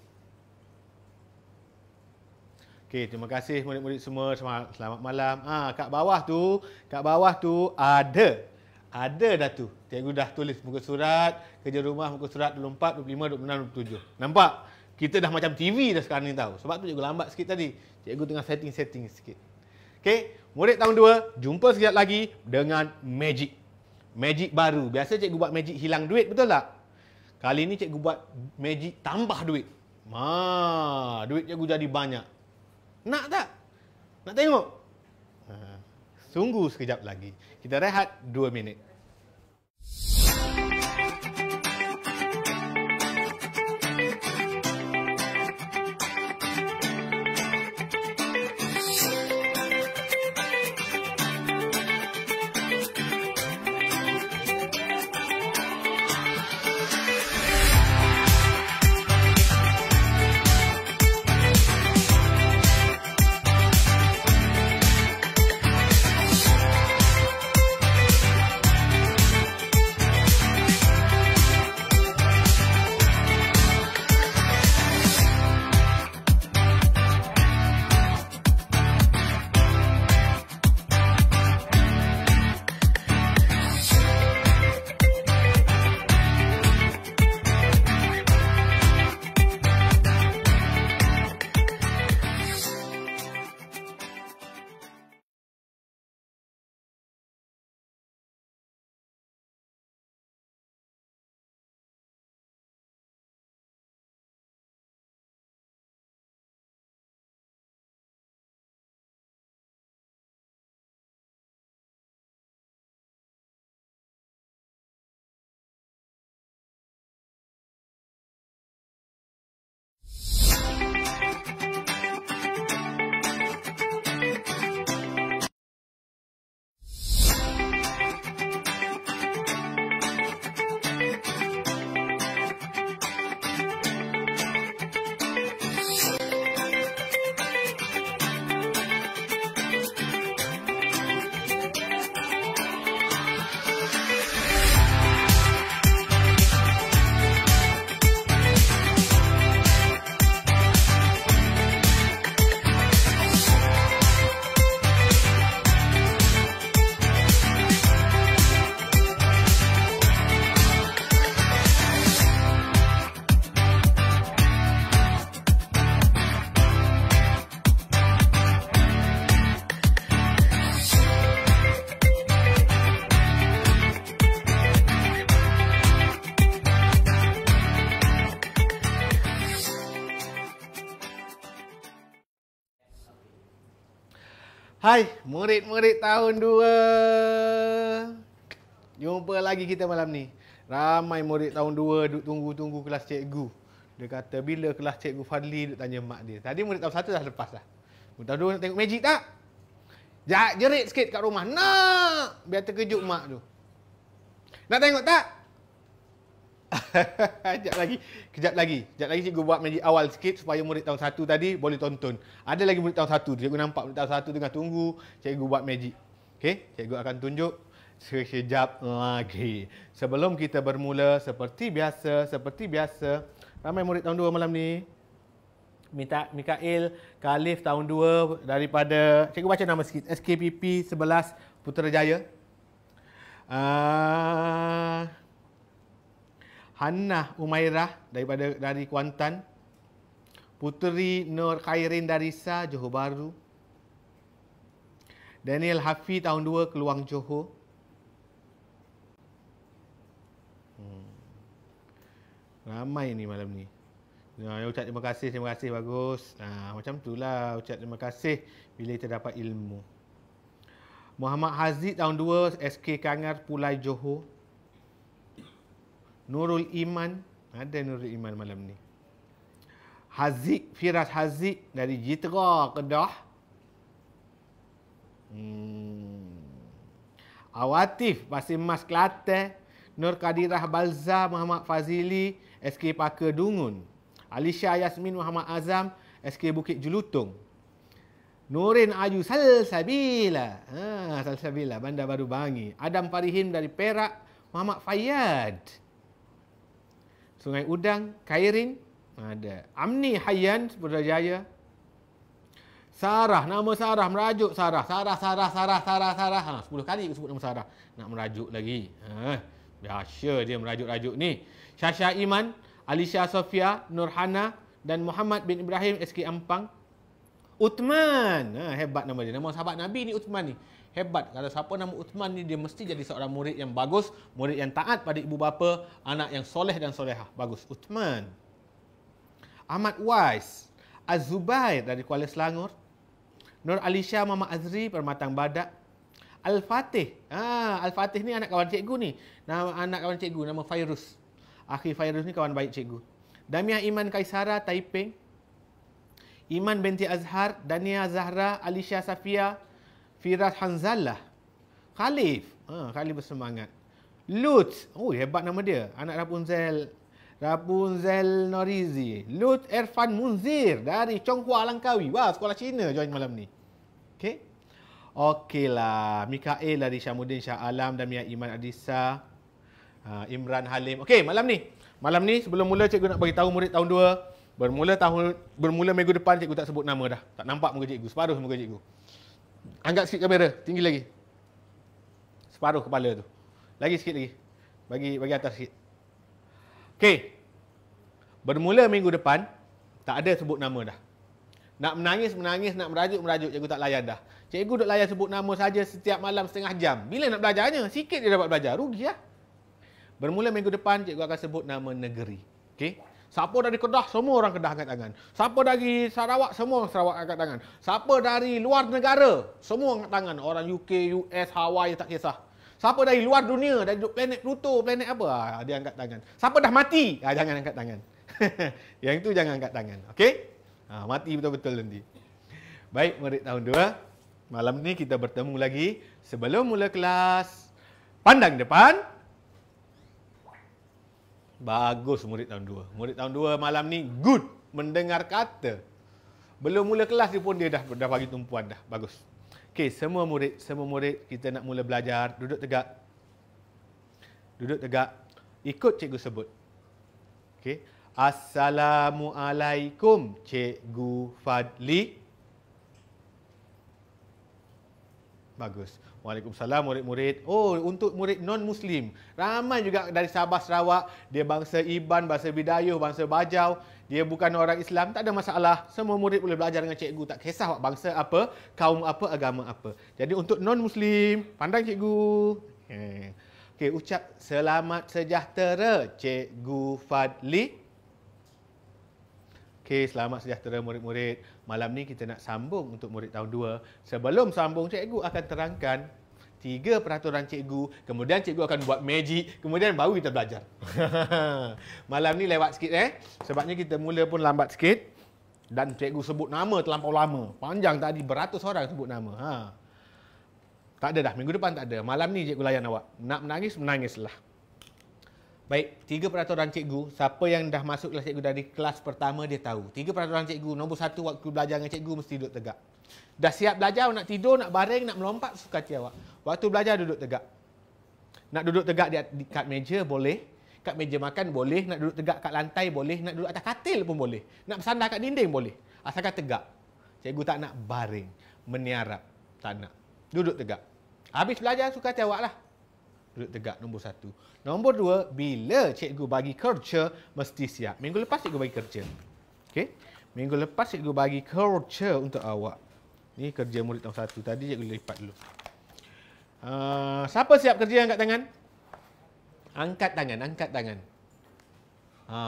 Okey, terima kasih murid-murid semua. Selamat, malam. Ah, ha, kat bawah tu, kat bawah tu ada ada dah tu. Cikgu dah tulis muka surat, kerja rumah muka surat 24, 25, 26, 27. Nampak? Kita dah macam TV dah sekarang ni tahu. Sebab tu cikgu lambat sikit tadi. Cikgu tengah setting-setting sikit. Okay? Murid tahun 2, jumpa sekejap lagi dengan magic. Magic baru. Biasa cikgu buat magic hilang duit, betul tak? Kali ni cikgu buat magic tambah duit. Ma, duit cikgu jadi banyak. Nak tak? Nak tengok? Sungguh sekejap lagi. Kita rehat 2 minit. Hai, murid-murid tahun 2. Jumpa lagi kita malam ni. Ramai murid tahun 2 duduk tunggu-tunggu kelas cikgu. Dia kata, bila kelas cikgu Fadli duduk tanya mak dia. Tadi murid tahun 1 dah lepas dah. Murid tahun 2 nak tengok magic tak? Jahat jerit sikit kat rumah. Nak! Biar terkejut mak tu. Nak tengok tak? (laughs) kejap lagi, kejap lagi. Kejap lagi cikgu buat magic awal sikit supaya murid tahun satu tadi boleh tonton. Ada lagi murid tahun 1. Cikgu nampak murid tahun satu tengah tunggu cikgu buat magic. Okey, cikgu akan tunjuk sekejap lagi. Sebelum kita bermula seperti biasa, seperti biasa, ramai murid tahun dua malam ni minta Mikael Khalif tahun dua daripada cikgu baca nama sikit SKPP 11 Putrajaya. Ah Hannah Umairah daripada dari Kuantan. Puteri Nur Khairin Darisa, Johor Bahru. Daniel Hafi tahun 2 Keluang Johor. Hmm. Ramai ni malam ni. Ya, ya ucap terima kasih, terima kasih bagus. Ha, macam itulah ucap terima kasih bila kita dapat ilmu. Muhammad Haziz tahun 2 SK Kangar Pulai Johor. Nurul Iman ada Nurul Iman malam ni Haziq Firas Haziq dari Jitra Kedah hmm. Awatif Basim Mas Kelantan Nur Kadirah Balza Muhammad Fazili SK Pakar Dungun Alisha Yasmin Muhammad Azam SK Bukit Julutung Nurin Ayu Salsabila ha, Salsabila Bandar Baru Bangi Adam Farihin dari Perak Muhammad Fayyad Sungai Udang, Kairin, ada. Amni Hayyan, Jaya, Sarah, nama Sarah, merajuk Sarah. Sarah, Sarah, Sarah, Sarah, Sarah. Ha, sepuluh kali aku sebut nama Sarah. Nak merajuk lagi. Ha, biasa dia merajuk-rajuk ni. Syasha Iman, Alicia Sofia, Nurhana dan Muhammad bin Ibrahim SK Ampang. Uthman. Ha, hebat nama dia. Nama sahabat Nabi ni Uthman ni hebat. Kalau siapa nama Uthman ni, dia mesti jadi seorang murid yang bagus. Murid yang taat pada ibu bapa. Anak yang soleh dan soleha. Bagus. Uthman. Ahmad Wise. az dari Kuala Selangor. Nur Alisha Mama Azri, Permatang Badak. Al-Fatih. Ah, Al-Fatih ni anak kawan cikgu ni. Nama anak kawan cikgu nama Fairuz. Akhi Fairuz ni kawan baik cikgu. Damia Iman Kaisara Taiping. Iman binti Azhar, Dania Zahra, Alicia Safia, Firat Hanzalah. Khalif. Ha, Khalif bersemangat. Lut. Oh, hebat nama dia. Anak Rapunzel. Rapunzel Norizi. Lut Erfan Munzir dari Chonghua Langkawi. Wah, sekolah Cina join malam ni. Okay. Okeylah. Mikael dari Syamuddin Shah Alam dan Mia Iman Adisa. Ha, Imran Halim. Okey, malam ni. Malam ni sebelum mula cikgu nak bagi tahu murid tahun 2. Bermula tahun bermula minggu depan cikgu tak sebut nama dah. Tak nampak muka cikgu. Separuh muka cikgu. Angkat sikit kamera, tinggi lagi. Separuh kepala tu. Lagi sikit lagi. Bagi bagi atas sikit. Okey. Bermula minggu depan tak ada sebut nama dah. Nak menangis, menangis, nak merajuk, merajuk. Cikgu tak layan dah. Cikgu duk layan sebut nama saja setiap malam setengah jam. Bila nak belajarnya? Sikit dia dapat belajar. Rugi lah. Bermula minggu depan, cikgu akan sebut nama negeri. Okey? Siapa dari Kedah, semua orang Kedah angkat tangan. Siapa dari Sarawak, semua orang Sarawak angkat tangan. Siapa dari luar negara, semua angkat tangan. Orang UK, US, Hawaii, tak kisah. Siapa dari luar dunia, dari planet Pluto, planet apa, ha, dia angkat tangan. Siapa dah mati, ha, jangan angkat tangan. (laughs) Yang itu jangan angkat tangan. Okay? Ha, ah, mati betul-betul nanti. Baik, murid tahun 2. Malam ni kita bertemu lagi sebelum mula kelas. Pandang depan. Bagus murid tahun 2. Murid tahun 2 malam ni good mendengar kata. Belum mula kelas dia pun dia dah dah bagi tumpuan dah. Bagus. Okey, semua murid, semua murid kita nak mula belajar duduk tegak. Duduk tegak. Ikut cikgu sebut. Okey. Assalamualaikum cikgu Fadli. Bagus. Waalaikumsalam murid-murid. Oh, untuk murid non-Muslim. Ramai juga dari Sabah, Sarawak. Dia bangsa Iban, bangsa Bidayuh, bangsa Bajau. Dia bukan orang Islam. Tak ada masalah. Semua murid boleh belajar dengan cikgu. Tak kisah wak, bangsa apa, kaum apa, agama apa. Jadi untuk non-Muslim, pandang cikgu. Eh. Okey, ucap selamat sejahtera cikgu Fadli. Okey, selamat sejahtera murid-murid. Malam ni kita nak sambung untuk murid tahun 2. Sebelum sambung, cikgu akan terangkan tiga peraturan cikgu. Kemudian cikgu akan buat magic. Kemudian baru kita belajar. (laughs) Malam ni lewat sikit eh. Sebabnya kita mula pun lambat sikit. Dan cikgu sebut nama terlampau lama. Panjang tadi beratus orang sebut nama. Ha. Tak ada dah. Minggu depan tak ada. Malam ni cikgu layan awak. Nak menangis, menangislah. Baik, tiga peraturan cikgu. Siapa yang dah masuk kelas cikgu dari kelas pertama dia tahu. tiga peraturan cikgu. Nombor satu waktu belajar dengan cikgu mesti duduk tegak. Dah siap belajar nak tidur, nak baring, nak melompat suka hati awak. Waktu belajar duduk tegak. Nak duduk tegak di, di meja boleh, kat meja makan boleh, nak duduk tegak kat lantai boleh, nak duduk atas katil pun boleh. Nak bersandar kat dinding boleh. Asalkan tegak. Cikgu tak nak baring, meniarap, tak nak. Duduk tegak. Habis belajar suka hati awak lah kulit tegak nombor satu. Nombor dua, bila cikgu bagi kerja, mesti siap. Minggu lepas cikgu bagi kerja. Okay? Minggu lepas cikgu bagi kerja untuk awak. Ini kerja murid nombor satu. Tadi cikgu lipat dulu. Uh, siapa siap kerja angkat tangan? Angkat tangan, angkat tangan. Ha,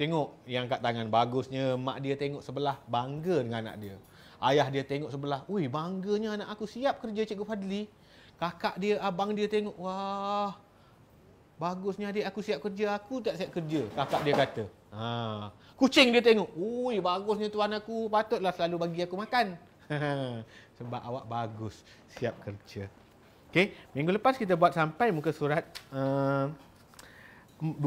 tengok yang angkat tangan bagusnya mak dia tengok sebelah bangga dengan anak dia. Ayah dia tengok sebelah, ui bangganya anak aku siap kerja cikgu Fadli. Kakak dia, abang dia tengok, wah. Bagusnya adik aku siap kerja, aku tak siap kerja. Kakak dia kata. Ha. Kucing dia tengok, ui bagusnya tuan aku, patutlah selalu bagi aku makan. (laughs) Sebab awak bagus, siap kerja. Okay, minggu lepas kita buat sampai muka surat uh, eh, 12.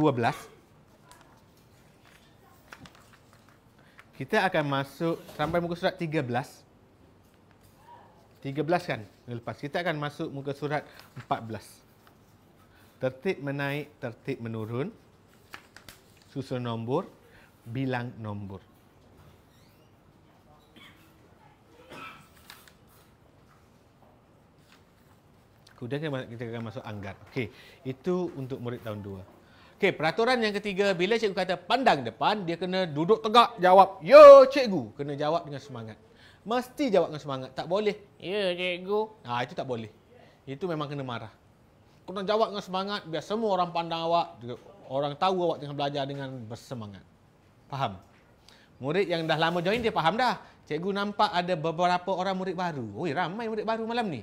Kita akan masuk sampai muka surat 13. 13 kan? lepas. Kita akan masuk muka surat 14. Tertib menaik, tertib menurun. Susun nombor, bilang nombor. Kemudian kita akan masuk anggar. Okey, itu untuk murid tahun 2. Okey, peraturan yang ketiga, bila cikgu kata pandang depan, dia kena duduk tegak jawab, "Yo, cikgu." Kena jawab dengan semangat. Mesti jawab dengan semangat. Tak boleh. Ya, cikgu. Ah, itu tak boleh. Itu memang kena marah. Kena jawab dengan semangat biar semua orang pandang awak. Orang tahu awak tengah belajar dengan bersemangat. Faham? Murid yang dah lama join dia faham dah. Cikgu nampak ada beberapa orang murid baru. Oh ramai murid baru malam ni.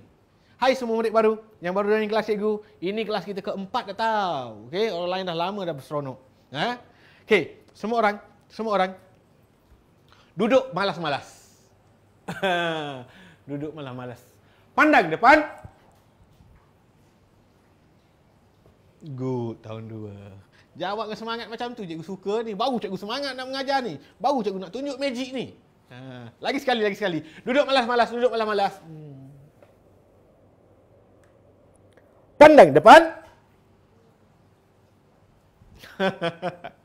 Hai semua murid baru yang baru join kelas cikgu. Ini kelas kita keempat dah tahu. Okay orang lain dah lama dah berseronok. Ha? okay semua orang, semua orang duduk malas-malas. (laughs) Duduk malah malas. Pandang depan. Good tahun dua. Jawab dengan semangat macam tu cikgu suka ni. Baru cikgu semangat nak mengajar ni. Baru cikgu nak tunjuk magic ni. Ha. Lagi sekali, lagi sekali. Duduk malas-malas, duduk malas-malas. Hmm. Pandang depan. (laughs)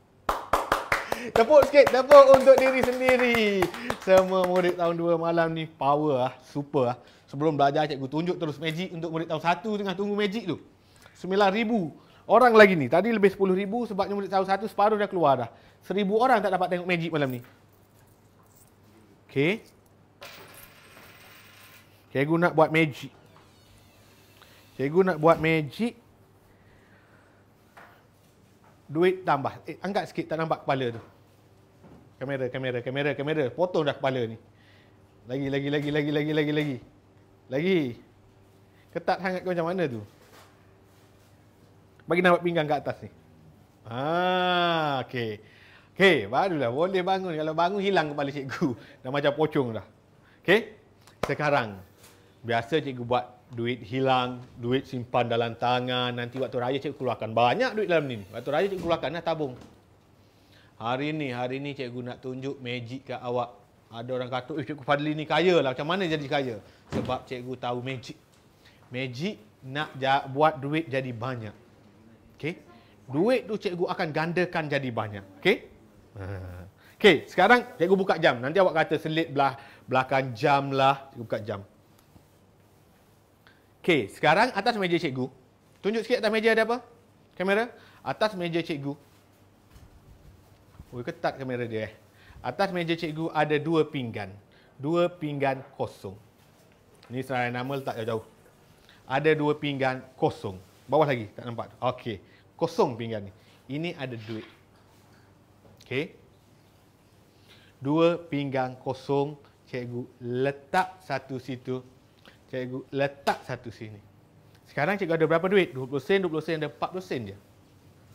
Tepuk sikit, tepuk untuk diri sendiri. Semua murid tahun 2 malam ni power ah, super ah. Sebelum belajar cikgu tunjuk terus magic untuk murid tahun 1 tengah tunggu magic tu. 9000 orang lagi ni. Tadi lebih 10000 sebabnya murid tahun 1 separuh dah keluar dah. 1000 orang tak dapat tengok magic malam ni. Okey. Cikgu nak buat magic. Cikgu nak buat magic. Duit tambah. Eh, angkat sikit tak nampak kepala tu. Kamera, kamera, kamera, kamera. Potong dah kepala ni. Lagi, lagi, lagi, lagi, lagi, lagi, lagi. Lagi. Ketat hangat ke macam mana tu? Bagi nampak pinggang ke atas ni. Ah, okey. Okey, barulah boleh bangun. Kalau bangun hilang kepala cikgu. (laughs) Dah macam pocong dah. Okey. Sekarang biasa cikgu buat duit hilang, duit simpan dalam tangan, nanti waktu raya cikgu keluarkan banyak duit dalam ni. Waktu raya cikgu keluarkanlah tabung. Hari ni, hari ni cikgu nak tunjuk magic kat awak. Ada orang kata, eh cikgu Fadli ni kaya lah. Macam mana jadi kaya? Sebab cikgu tahu magic. Magic nak j- buat duit jadi banyak. Okay? Duit tu cikgu akan gandakan jadi banyak. Okay? Ha. Okay, sekarang cikgu buka jam. Nanti awak kata selit belah, belakang jam lah. Cikgu buka jam. Okay, sekarang atas meja cikgu. Tunjuk sikit atas meja ada apa? Kamera. Atas meja cikgu. Oh, ketat kamera dia eh. Atas meja cikgu ada dua pinggan. Dua pinggan kosong. Ini senarai nama letak jauh-jauh. Ada dua pinggan kosong. Bawah lagi, tak nampak. Okey, kosong pinggan ni. Ini ada duit. Okey. Dua pinggan kosong. Cikgu letak satu situ. Cikgu letak satu sini. Sekarang cikgu ada berapa duit? 20 sen, 20 sen, ada 40 sen je.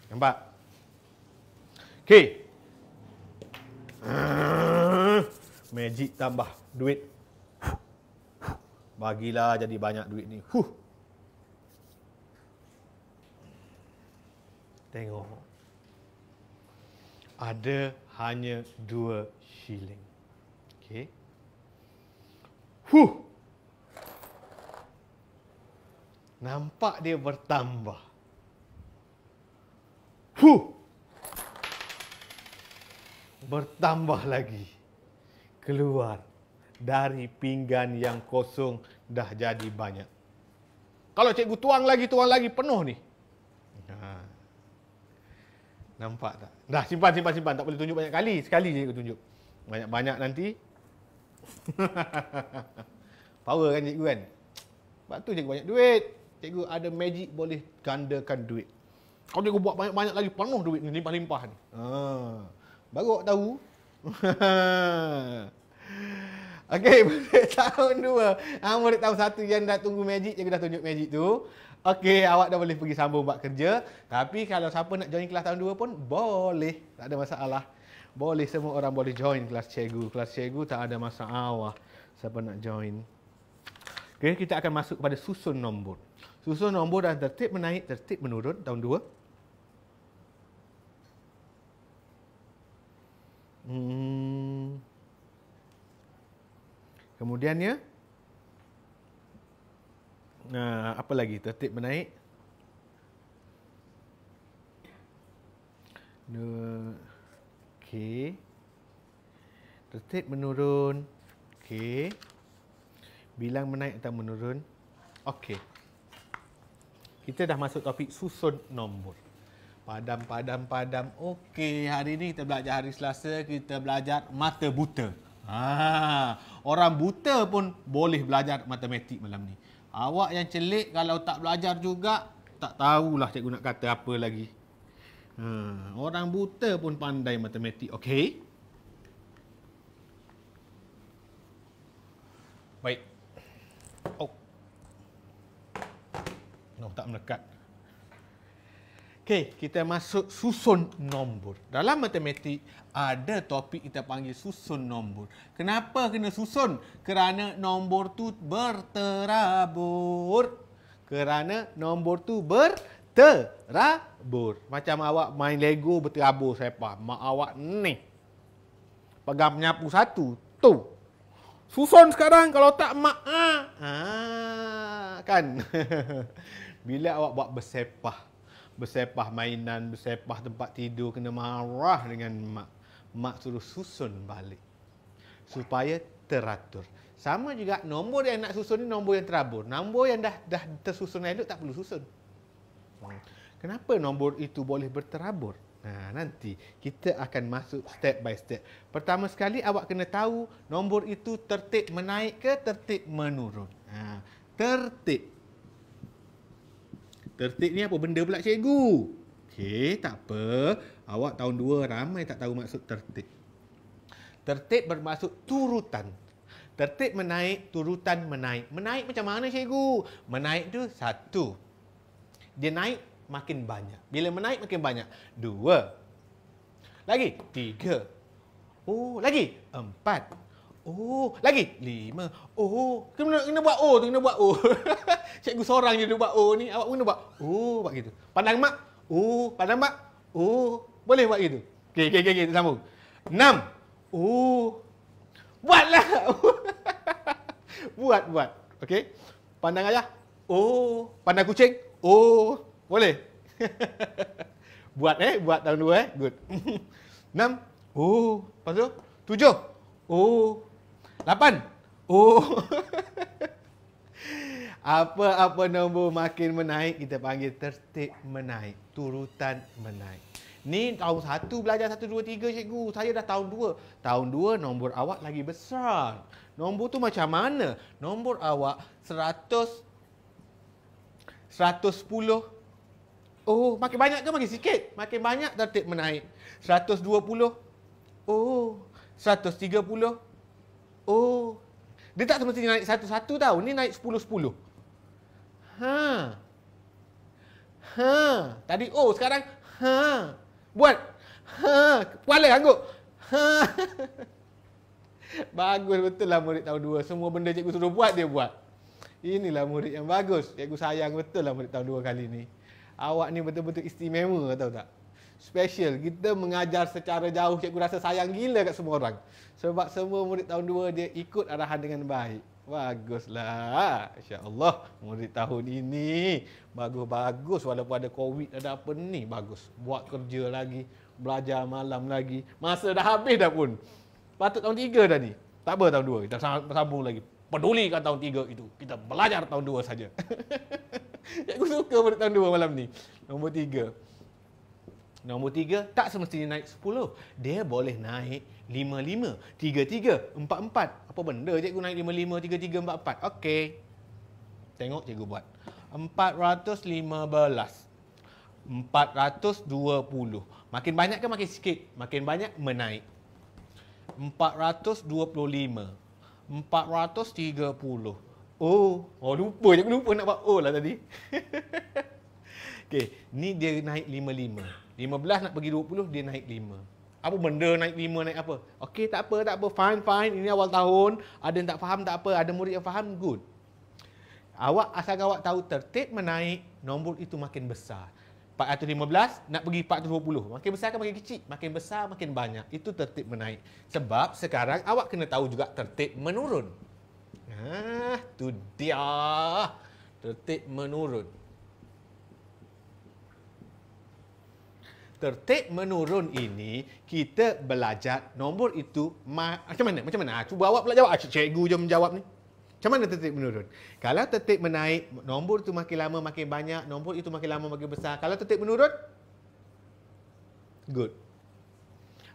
Nampak? Okey, (laughs) Magic tambah duit. Bagilah jadi banyak duit ni. Huh. Tengok. Ada hanya dua shilling. Okay. Huh. Nampak dia bertambah. Huh bertambah lagi. Keluar dari pinggan yang kosong dah jadi banyak. Kalau cikgu tuang lagi, tuang lagi, penuh ni. Ha. Nampak tak? Dah, simpan, simpan, simpan. Tak boleh tunjuk banyak kali. Sekali je cikgu tunjuk. Banyak-banyak nanti. (laughs) Power kan cikgu kan? Sebab tu cikgu banyak duit. Cikgu ada magic boleh gandakan duit. Kalau cikgu buat banyak-banyak lagi, penuh duit ni, limpah-limpah ni. Haa. Baru tahu. (laughs) Okey, murid tahun 2. Ha, ah, murid tahun 1 yang dah tunggu magic, yang dah tunjuk magic tu. Okey, awak dah boleh pergi sambung buat kerja. Tapi kalau siapa nak join kelas tahun 2 pun, boleh. Tak ada masalah. Boleh, semua orang boleh join kelas cikgu. Kelas cikgu tak ada masalah. Siapa nak join. Okey, kita akan masuk kepada susun nombor. Susun nombor dan tertib menaik, tertib menurun tahun 2. Hmm. Kemudiannya Nah, apa lagi tertib menaik? K Tertib menurun K Bilang menaik atau menurun Okey Kita dah masuk topik susun nombor Padam, padam, padam. Okey, hari ini kita belajar hari Selasa, kita belajar mata buta. Ha, orang buta pun boleh belajar matematik malam ni. Awak yang celik kalau tak belajar juga, tak tahulah cikgu nak kata apa lagi. Ha, orang buta pun pandai matematik, okey? Baik. Oh. No, tak melekat. Okey, kita masuk susun nombor. Dalam matematik, ada topik kita panggil susun nombor. Kenapa kena susun? Kerana nombor tu berterabur. Kerana nombor tu berterabur. Macam awak main Lego berterabur, saya faham. Mak awak ni. Pegang penyapu satu. Tu. Susun sekarang kalau tak mak. Ha. Ha. Kan? (laughs) Bila awak buat bersepah bersepah mainan, bersepah tempat tidur, kena marah dengan mak. Mak suruh susun balik. Supaya teratur. Sama juga nombor yang nak susun ni nombor yang terabur. Nombor yang dah dah tersusun elok tak perlu susun. Hmm. Kenapa nombor itu boleh berterabur? Nah, nanti kita akan masuk step by step. Pertama sekali awak kena tahu nombor itu tertib menaik ke tertib menurun. Nah, tertib tertib ni apa benda pula cikgu? Okey, tak apa. Awak tahun 2 ramai tak tahu maksud tertib. Tertib bermaksud turutan. Tertib menaik, turutan menaik. Menaik macam mana cikgu? Menaik tu satu. Dia naik makin banyak. Bila menaik makin banyak. Dua. Lagi. Tiga. Oh, lagi. Empat. Oh, lagi? Lima. Oh, kena, kena buat O oh tu, kena buat O. Oh. (laughs) Cikgu seorang je dia buat O oh ni. Awak pun kena buat Oh, buat gitu. Pandang mak? Oh, pandang mak? Oh, boleh buat gitu. Okey, okey, okey, okay. sambung. Enam. Oh. Buatlah. (laughs) buat, buat. Okey. Pandang ayah? Oh. Pandang kucing? Oh. Boleh? (laughs) buat eh, buat tahun dua eh. Good. Enam. Oh. Lepas tu? Tujuh. Oh. Lapan. Oh. (laughs) Apa-apa nombor makin menaik, kita panggil tertib menaik. Turutan menaik. Ni tahun satu belajar satu, dua, tiga cikgu. Saya dah tahun dua. Tahun dua nombor awak lagi besar. Nombor tu macam mana? Nombor awak seratus... Seratus puluh. Oh, makin banyak ke makin sikit? Makin banyak tertib menaik. Seratus dua puluh. Oh, seratus tiga puluh. Oh. Dia tak semestinya naik satu-satu tau. Ni naik sepuluh-sepuluh. Ha. Ha. Tadi oh sekarang ha. Buat. Ha. Kepala angguk. Ha. (laughs) Bagus betul lah murid tahun dua. Semua benda cikgu suruh buat, dia buat. Inilah murid yang bagus. Cikgu sayang betul lah murid tahun dua kali ni. Awak ni betul-betul istimewa tahu tak? special. Kita mengajar secara jauh. Cikgu rasa sayang gila kat semua orang. Sebab semua murid tahun 2 dia ikut arahan dengan baik. Baguslah. Allah. murid tahun ini. Bagus-bagus walaupun ada COVID ada apa ni. Bagus. Buat kerja lagi. Belajar malam lagi. Masa dah habis dah pun. Patut tahun 3 dah ni. Tak apa tahun 2. Kita sambung lagi. Peduli kat tahun 3 itu. Kita belajar tahun 2 saja. (laughs) Cikgu suka murid tahun 2 malam ni. Nombor 3. Nombor tiga, tak semestinya naik sepuluh. Dia boleh naik lima lima. Tiga tiga, empat empat. Apa benda cikgu naik lima lima, tiga tiga, empat empat. Okey. Tengok cikgu buat. Empat ratus lima belas. Empat ratus dua puluh. Makin banyak ke makin sikit? Makin banyak menaik. Empat ratus dua puluh lima. Empat ratus tiga puluh. Oh, oh lupa cikgu lupa nak buat oh lah tadi. (laughs) Okey, ni dia naik lima lima. 15 nak pergi 20 dia naik 5. Apa benda naik 5 naik apa? Okey tak apa tak apa fine fine ini awal tahun ada yang tak faham tak apa ada murid yang faham good. Awak asal awak tahu tertib menaik nombor itu makin besar. 415 nak pergi 420. Makin besar kan makin kecil. Makin besar makin banyak. Itu tertib menaik. Sebab sekarang awak kena tahu juga tertib menurun. Ah, tu dia. Tertib menurun. tertib menurun ini kita belajar nombor itu ma- macam mana macam mana ah, cuba awak pula jawab ah, cikgu je menjawab ni macam mana tertib menurun kalau tertib menaik nombor itu makin lama makin banyak nombor itu makin lama makin besar kalau tertib menurun good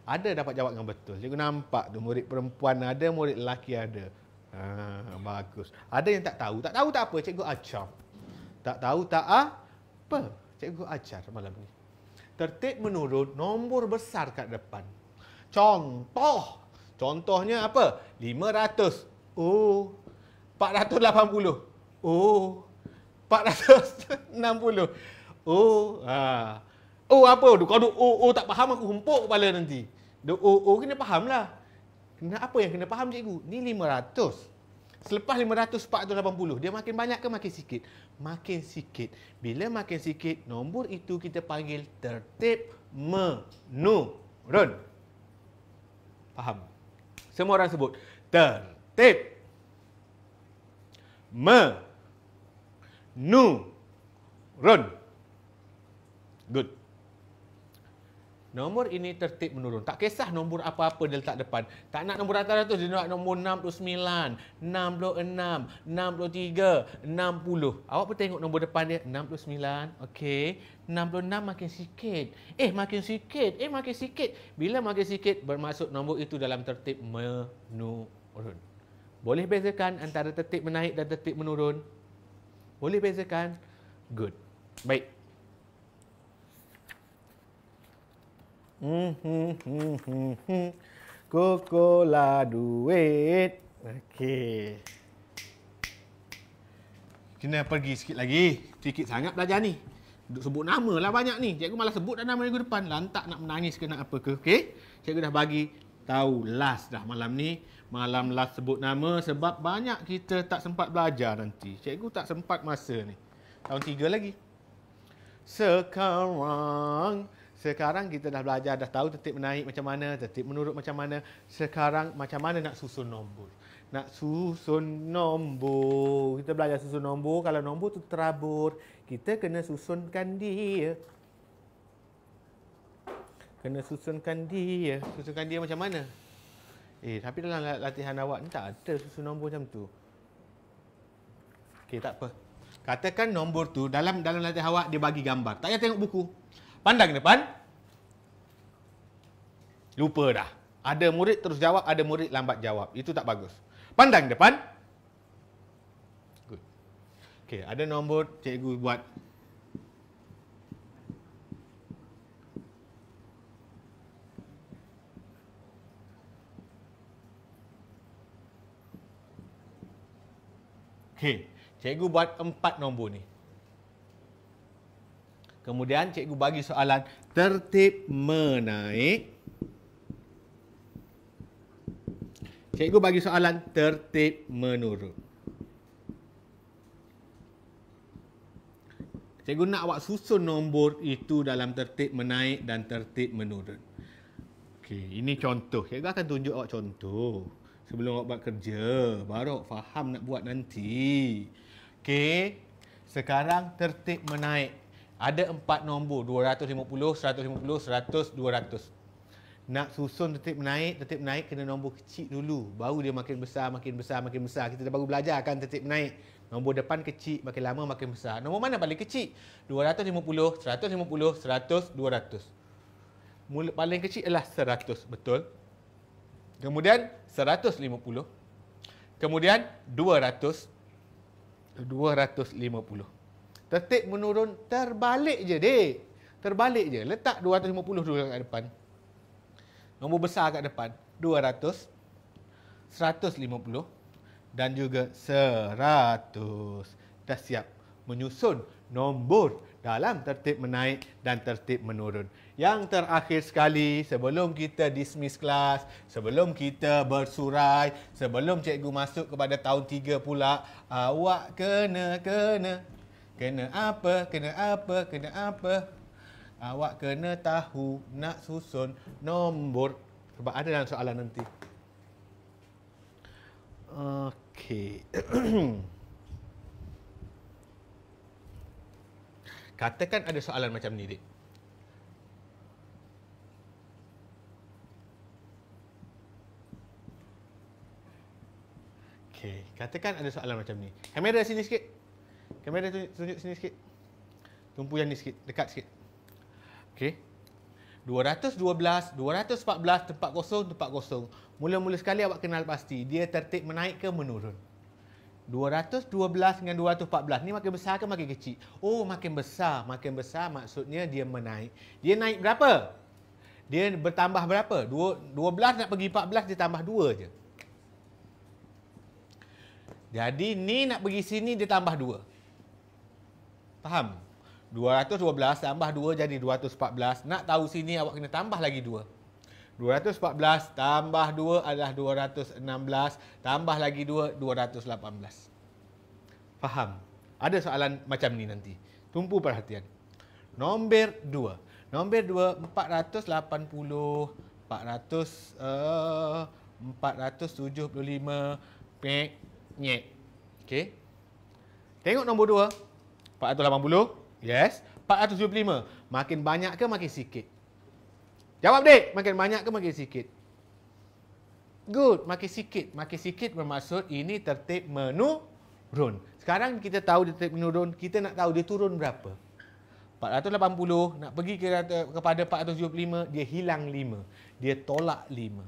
ada dapat jawab dengan betul cikgu nampak tu murid perempuan ada murid lelaki ada ha, bagus ada yang tak tahu tak tahu tak apa cikgu acam tak tahu tak apa cikgu ajar malam ni tertib menurut nombor besar kat depan. Contoh. Contohnya apa? 500. Oh. 480. Oh. 460. Oh. Ha. Oh apa? Kau duk oh, oh tak faham aku humpuk kepala nanti. Duk oh, oh kena fahamlah. Kena apa yang kena faham cikgu? Ni Selepas 500, 480, dia makin banyak ke makin sikit? Makin sikit. Bila makin sikit, nombor itu kita panggil tertib menurun. Faham? Semua orang sebut tertib menurun. Good. Nombor ini tertib menurun. Tak kisah nombor apa-apa dia letak depan. Tak nak nombor atas tu dia nak nombor 69, 66, 63, 60. Awak pun tengok nombor depan dia 69. Okey. 66 makin sikit. Eh makin sikit. Eh makin sikit. Bila makin sikit bermaksud nombor itu dalam tertib menurun. Boleh bezakan antara tertib menaik dan tertib menurun? Boleh bezakan? Good. Baik. Hmm, hmm, hmm, Koko la duit. Okey. Kena pergi sikit lagi. Sikit sangat belajar ni. Duduk sebut nama lah banyak ni. Cikgu malah sebut dah nama minggu depan. Lantak nak menangis ke nak apa ke. Okey. Cikgu dah bagi tahu last dah malam ni. Malam last sebut nama sebab banyak kita tak sempat belajar nanti. Cikgu tak sempat masa ni. Tahun tiga lagi. Sekarang sekarang kita dah belajar, dah tahu tertib menaik macam mana, tertib menurut macam mana. Sekarang macam mana nak susun nombor? Nak susun nombor. Kita belajar susun nombor. Kalau nombor tu terabur, kita kena susunkan dia. Kena susunkan dia. Susunkan dia macam mana? Eh, tapi dalam latihan awak ni tak ada susun nombor macam tu. Okey, tak apa. Katakan nombor tu dalam dalam latihan awak dia bagi gambar. Tak payah tengok buku. Pandang depan. Lupa dah. Ada murid terus jawab, ada murid lambat jawab. Itu tak bagus. Pandang depan. Good. Okay, ada nombor cikgu buat. Okay, cikgu buat empat nombor ni. Kemudian cikgu bagi soalan tertib menaik. Cikgu bagi soalan tertib menurun. Cikgu nak awak susun nombor itu dalam tertib menaik dan tertib menurun. Okey, ini contoh. Cikgu akan tunjuk awak contoh. Sebelum awak buat kerja, baru awak faham nak buat nanti. Okey, sekarang tertib menaik. Ada empat nombor 250, 150, 100, 200 Nak susun tetap menaik tetap menaik kena nombor kecil dulu Baru dia makin besar, makin besar, makin besar Kita dah baru belajar kan tetap menaik Nombor depan kecil, makin lama makin besar Nombor mana paling kecil? 250, 150, 100, 200 Mula paling kecil adalah 100, betul? Kemudian 150 Kemudian 200 250 Tertib menurun terbalik je dek. Terbalik je. Letak 250 dulu kat depan. Nombor besar kat depan. 200. 150. Dan juga 100. Dah siap menyusun nombor dalam tertib menaik dan tertib menurun. Yang terakhir sekali sebelum kita dismiss kelas, sebelum kita bersurai, sebelum cikgu masuk kepada tahun 3 pula, awak kena kena Kena apa, kena apa, kena apa Awak kena tahu nak susun nombor Sebab ada dalam soalan nanti Okey (clears throat) Katakan ada soalan macam ni, Dik Okey, katakan ada soalan macam ni Kamera sini sikit Kamera dia tunjuk, tunjuk sini sikit. Tumpu yang ni sikit, dekat sikit. Okey. 212, 214, tempat kosong, tempat kosong. Mula-mula sekali awak kenal pasti. Dia tertib menaik ke menurun. 212 dengan 214. Ni makin besar ke makin kecil? Oh, makin besar. Makin besar maksudnya dia menaik. Dia naik berapa? Dia bertambah berapa? 12 nak pergi 14, dia tambah 2 je. Jadi ni nak pergi sini, dia tambah Faham? 212 tambah 2 jadi 214. Nak tahu sini awak kena tambah lagi 2. 214 tambah 2 adalah 216. Tambah lagi 2, 218. Faham? Ada soalan macam ni nanti. Tumpu perhatian. Nombor 2. Nombor 2, 480. 400, uh, 475. Pek, nyek. Okey. Tengok nombor 2. 480. Yes. 475. Makin banyak ke makin sikit? Jawab dek. Makin banyak ke makin sikit? Good. Makin sikit. Makin sikit bermaksud ini tertib menurun. Sekarang kita tahu dia tertib menurun. Kita nak tahu dia turun berapa. 480. Nak pergi ke, kepada 475. Dia hilang 5. Dia tolak 5.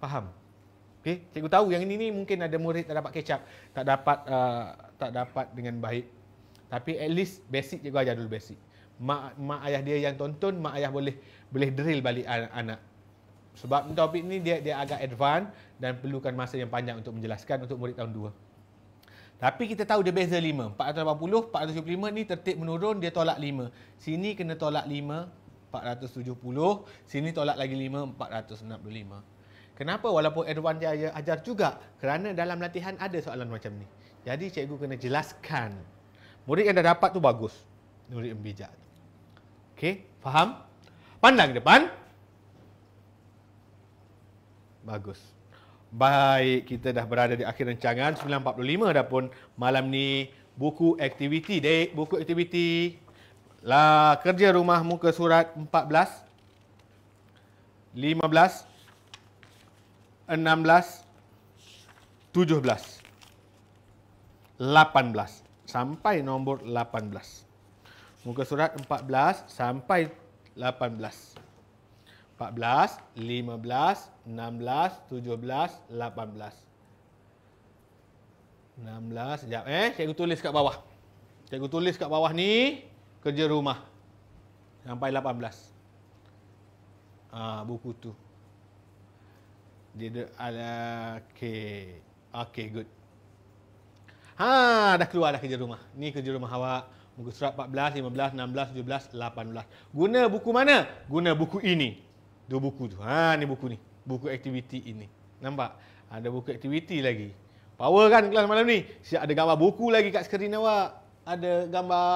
Faham? Okay. Cikgu tahu yang ini, ini mungkin ada murid tak dapat kecap. Tak dapat... Uh, tak dapat dengan baik. Tapi at least basic cikgu ajar dulu basic. Mak, mak ayah dia yang tonton, mak ayah boleh boleh drill balik anak. -anak. Sebab topik ni dia dia agak advance dan perlukan masa yang panjang untuk menjelaskan untuk murid tahun 2. Tapi kita tahu dia beza 5. 480, 475 ni tertib menurun, dia tolak 5. Sini kena tolak 5, 470. Sini tolak lagi 5, 465. Kenapa walaupun Edwan dia ajar juga? Kerana dalam latihan ada soalan macam ni. Jadi cikgu kena jelaskan. Murid yang dah dapat tu bagus. Murid yang bijak tu. Okey, faham? Pandang depan. Bagus. Baik, kita dah berada di akhir rancangan 9.45 dah pun malam ni buku aktiviti, dek, buku aktiviti. Lah, kerja rumah muka surat 14. 15. 16. 17. 18. 18 sampai nombor 18. Muka surat 14 sampai 18. 14, 15, 16, 17, 18. 16, sekejap eh. Cikgu tulis kat bawah. Cikgu tulis kat bawah ni, kerja rumah. Sampai 18. Ha, ah, buku tu. Dia ada, okay. Okay, good. Ha, dah keluar dah kerja rumah. Ni kerja rumah awak. Muka surat 14, 15, 16, 17, 18. Guna buku mana? Guna buku ini. Dua buku tu. Ha, ni buku ni. Buku aktiviti ini. Nampak? Ada buku aktiviti lagi. Power kan kelas malam ni? Siap ada gambar buku lagi kat skrin awak. Ada gambar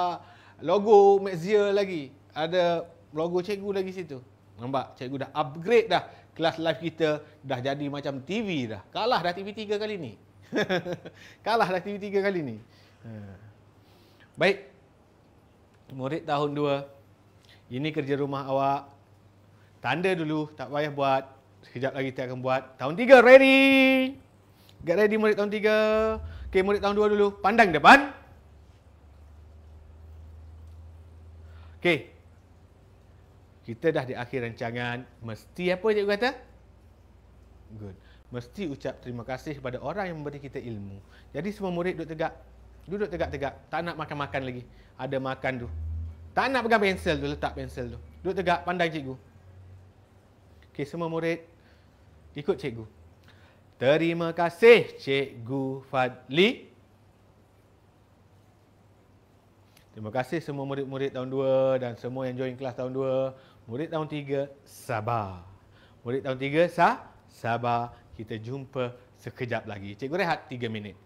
logo Maxia lagi. Ada logo cikgu lagi situ. Nampak? Cikgu dah upgrade dah. Kelas live kita dah jadi macam TV dah. Kalah dah TV tiga kali ni. (laughs) Kalah dah TV3 kali ni. Ha. Baik. Murid tahun 2. Ini kerja rumah awak. Tanda dulu, tak payah buat. Sekejap lagi kita akan buat. Tahun 3 ready. Get ready murid tahun 3. Okey, murid tahun 2 dulu. Pandang depan. Okey. Kita dah di akhir rancangan. Mesti apa cikgu kata? Good mesti ucap terima kasih kepada orang yang memberi kita ilmu. Jadi semua murid duduk tegak. Duduk tegak-tegak. Tak nak makan-makan lagi. Ada makan tu. Tak nak pegang pensel tu. Letak pensel tu. Duduk tegak. Pandang cikgu. Okey, semua murid. Ikut cikgu. Terima kasih cikgu Fadli. Terima kasih semua murid-murid tahun 2 dan semua yang join kelas tahun 2. Murid tahun 3, sabar. Murid tahun 3, sah, sabar. Kita jumpa sekejap lagi. Cikgu Rehat 3 minit.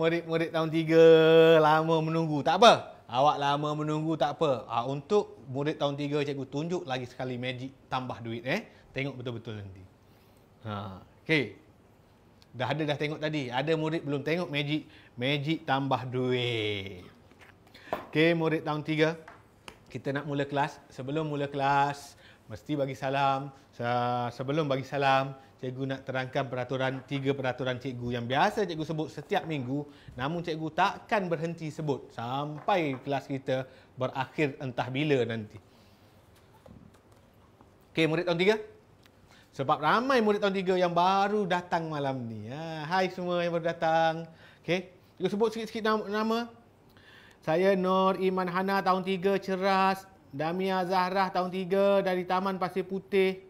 murid-murid tahun tiga lama menunggu. Tak apa. Awak lama menunggu tak apa. Ha, untuk murid tahun 3 cikgu tunjuk lagi sekali magic tambah duit eh. Tengok betul-betul nanti. Ha, okay. Dah ada dah tengok tadi. Ada murid belum tengok magic magic tambah duit. Okay, murid tahun tiga Kita nak mula kelas. Sebelum mula kelas, mesti bagi salam. Sebelum bagi salam, cikgu nak terangkan peraturan tiga peraturan cikgu yang biasa cikgu sebut setiap minggu namun cikgu takkan berhenti sebut sampai kelas kita berakhir entah bila nanti. Okey murid tahun 3. Sebab ramai murid tahun 3 yang baru datang malam ni. Ha hai semua yang baru datang. Okey. Cikgu sebut sikit-sikit nama. Saya Nur Iman Hana tahun 3 Ceras, Damia Zahrah tahun 3 dari Taman Pasir Putih.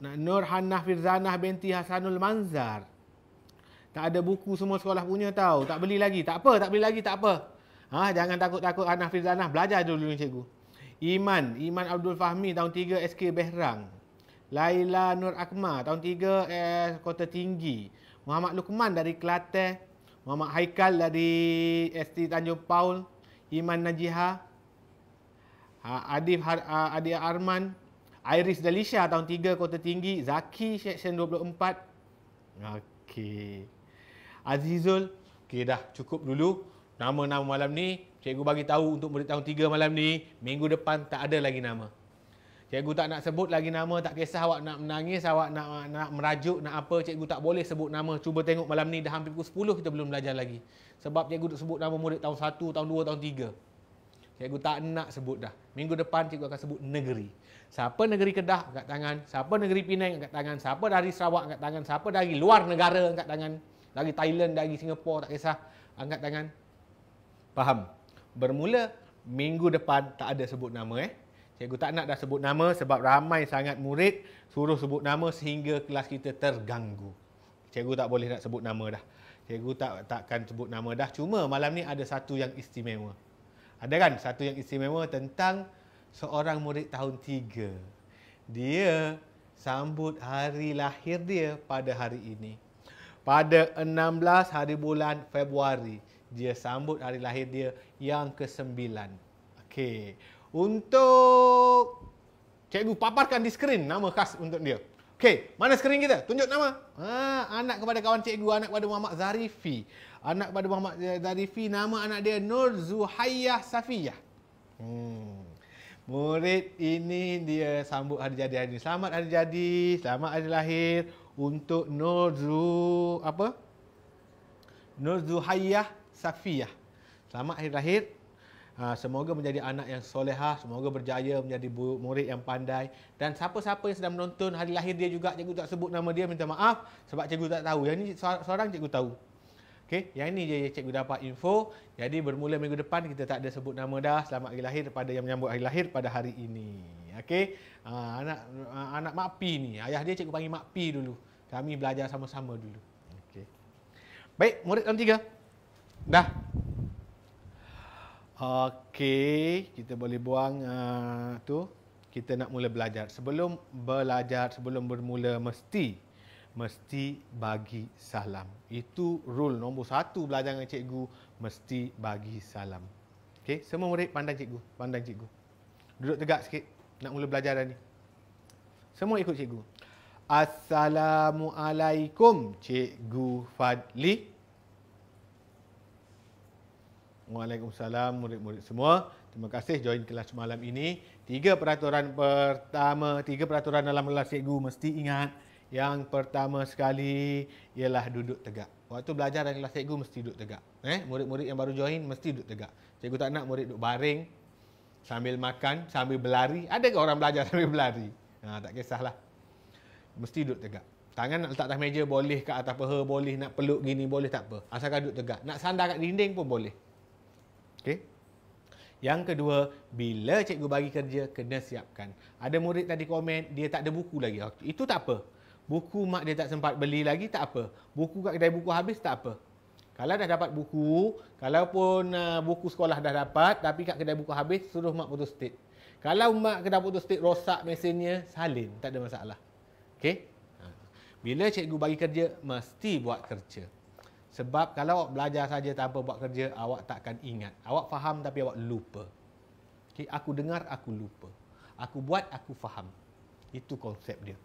Nur Hannah Firzanah binti Hasanul Manzar. Tak ada buku semua sekolah punya tahu Tak beli lagi. Tak apa, tak beli lagi, tak apa. Ha, jangan takut-takut Hannah Firzanah. Belajar dulu dengan cikgu. Iman, Iman Abdul Fahmi tahun 3 SK Behrang. Laila Nur Akma tahun 3 eh, Kota Tinggi. Muhammad Lukman dari Kelate Muhammad Haikal dari ST Tanjung Paul. Iman Najihah. Ha, Adif ha, Adi Arman Iris Dalisha tahun 3 Kota Tinggi Zaki section 24 Okey Azizul Okey dah cukup dulu Nama-nama malam ni Cikgu bagi tahu untuk murid tahun 3 malam ni Minggu depan tak ada lagi nama Cikgu tak nak sebut lagi nama Tak kisah awak nak menangis Awak nak, nak, nak merajuk nak apa Cikgu tak boleh sebut nama Cuba tengok malam ni dah hampir pukul 10 Kita belum belajar lagi Sebab cikgu tak sebut nama murid tahun 1, tahun 2, tahun 3 Cikgu tak nak sebut dah Minggu depan cikgu akan sebut negeri Siapa negeri Kedah angkat tangan, siapa negeri Penang angkat tangan, siapa dari Sarawak angkat tangan, siapa dari luar negara angkat tangan, dari Thailand, dari Singapura tak kisah, angkat tangan. Faham? Bermula minggu depan tak ada sebut nama eh. Cikgu tak nak dah sebut nama sebab ramai sangat murid suruh sebut nama sehingga kelas kita terganggu. Cikgu tak boleh nak sebut nama dah. Cikgu tak takkan sebut nama dah. Cuma malam ni ada satu yang istimewa. Ada kan satu yang istimewa tentang seorang murid tahun tiga, Dia sambut hari lahir dia pada hari ini. Pada 16 hari bulan Februari, dia sambut hari lahir dia yang ke-9. Okey. Untuk cikgu paparkan di skrin nama khas untuk dia. Okey, mana skrin kita? Tunjuk nama. Ha, anak kepada kawan cikgu, anak kepada Muhammad Zarifi. Anak kepada Muhammad Zarifi, nama anak dia Nur Zuhayyah Safiyah. Hmm. Murid ini dia sambut hari jadi hari ini. Selamat hari jadi, selamat hari lahir untuk Nurzu apa? Nurzu Hayyah Safiyah. Selamat hari lahir. Ha, semoga menjadi anak yang solehah, semoga berjaya menjadi murid yang pandai dan siapa-siapa yang sedang menonton hari lahir dia juga cikgu tak sebut nama dia minta maaf sebab cikgu tak tahu. Yang ini seorang cikgu tahu. Okey, yang ini je yang cikgu dapat info. Jadi bermula minggu depan kita tak ada sebut nama dah. Selamat hari lahir pada yang menyambut hari lahir pada hari ini. Okey. Ah, anak ha, anak Mak Pi ni. Ayah dia cikgu panggil Mak Pi dulu. Kami belajar sama-sama dulu. Okey. Baik, murid nombor tiga. Dah. Okey, kita boleh buang uh, tu. Kita nak mula belajar. Sebelum belajar, sebelum bermula mesti mesti bagi salam. Itu rule nombor satu belajar dengan cikgu, mesti bagi salam. Okay, semua murid pandang cikgu, pandang cikgu. Duduk tegak sikit, nak mula belajaran ni. Semua ikut cikgu. Assalamualaikum Cikgu Fadli. Waalaikumsalam murid-murid semua. Terima kasih join kelas malam ini. Tiga peraturan pertama, tiga peraturan dalam kelas cikgu mesti ingat. Yang pertama sekali ialah duduk tegak. Waktu belajar dalam kelas cikgu mesti duduk tegak. Eh, murid-murid yang baru join mesti duduk tegak. Cikgu tak nak murid duduk baring sambil makan, sambil berlari. Ada ke orang belajar (laughs) sambil berlari? Ha, tak kisahlah. Mesti duduk tegak. Tangan nak letak atas meja boleh ke atas peha boleh, nak peluk gini boleh tak apa. Asalkan duduk tegak. Nak sandar kat dinding pun boleh. Okey. Yang kedua, bila cikgu bagi kerja kena siapkan. Ada murid tadi komen dia tak ada buku lagi. Itu tak apa. Buku mak dia tak sempat beli lagi tak apa. Buku kat kedai buku habis tak apa. Kalau dah dapat buku, kalaupun uh, buku sekolah dah dapat tapi kat kedai buku habis suruh mak putus state. Kalau mak kedai putus state rosak mesinnya, salin, tak ada masalah. Okay. Ha. Bila cikgu bagi kerja, mesti buat kerja. Sebab kalau awak belajar saja tanpa buat kerja, awak takkan ingat. Awak faham tapi awak lupa. Okay, aku dengar, aku lupa. Aku buat, aku faham. Itu konsep dia.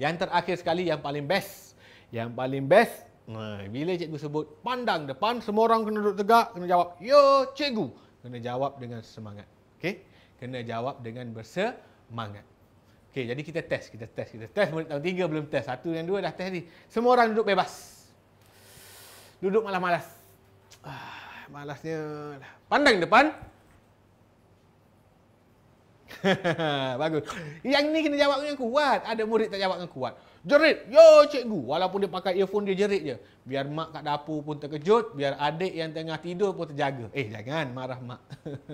Yang terakhir sekali yang paling best. Yang paling best bila cikgu sebut pandang depan semua orang kena duduk tegak kena jawab yo cikgu kena jawab dengan semangat okey kena jawab dengan bersemangat okey jadi kita test kita test kita test murid tahun 3 belum test satu yang dua dah test ni semua orang duduk bebas duduk malas-malas ah, malasnya lah. pandang depan (laughs) Bagus. Yang ni kena jawab dengan kuat. Ada murid tak jawab dengan kuat. Jerit. Yo cikgu. Walaupun dia pakai earphone dia jerit je. Biar mak kat dapur pun terkejut. Biar adik yang tengah tidur pun terjaga. Eh jangan marah mak. (laughs)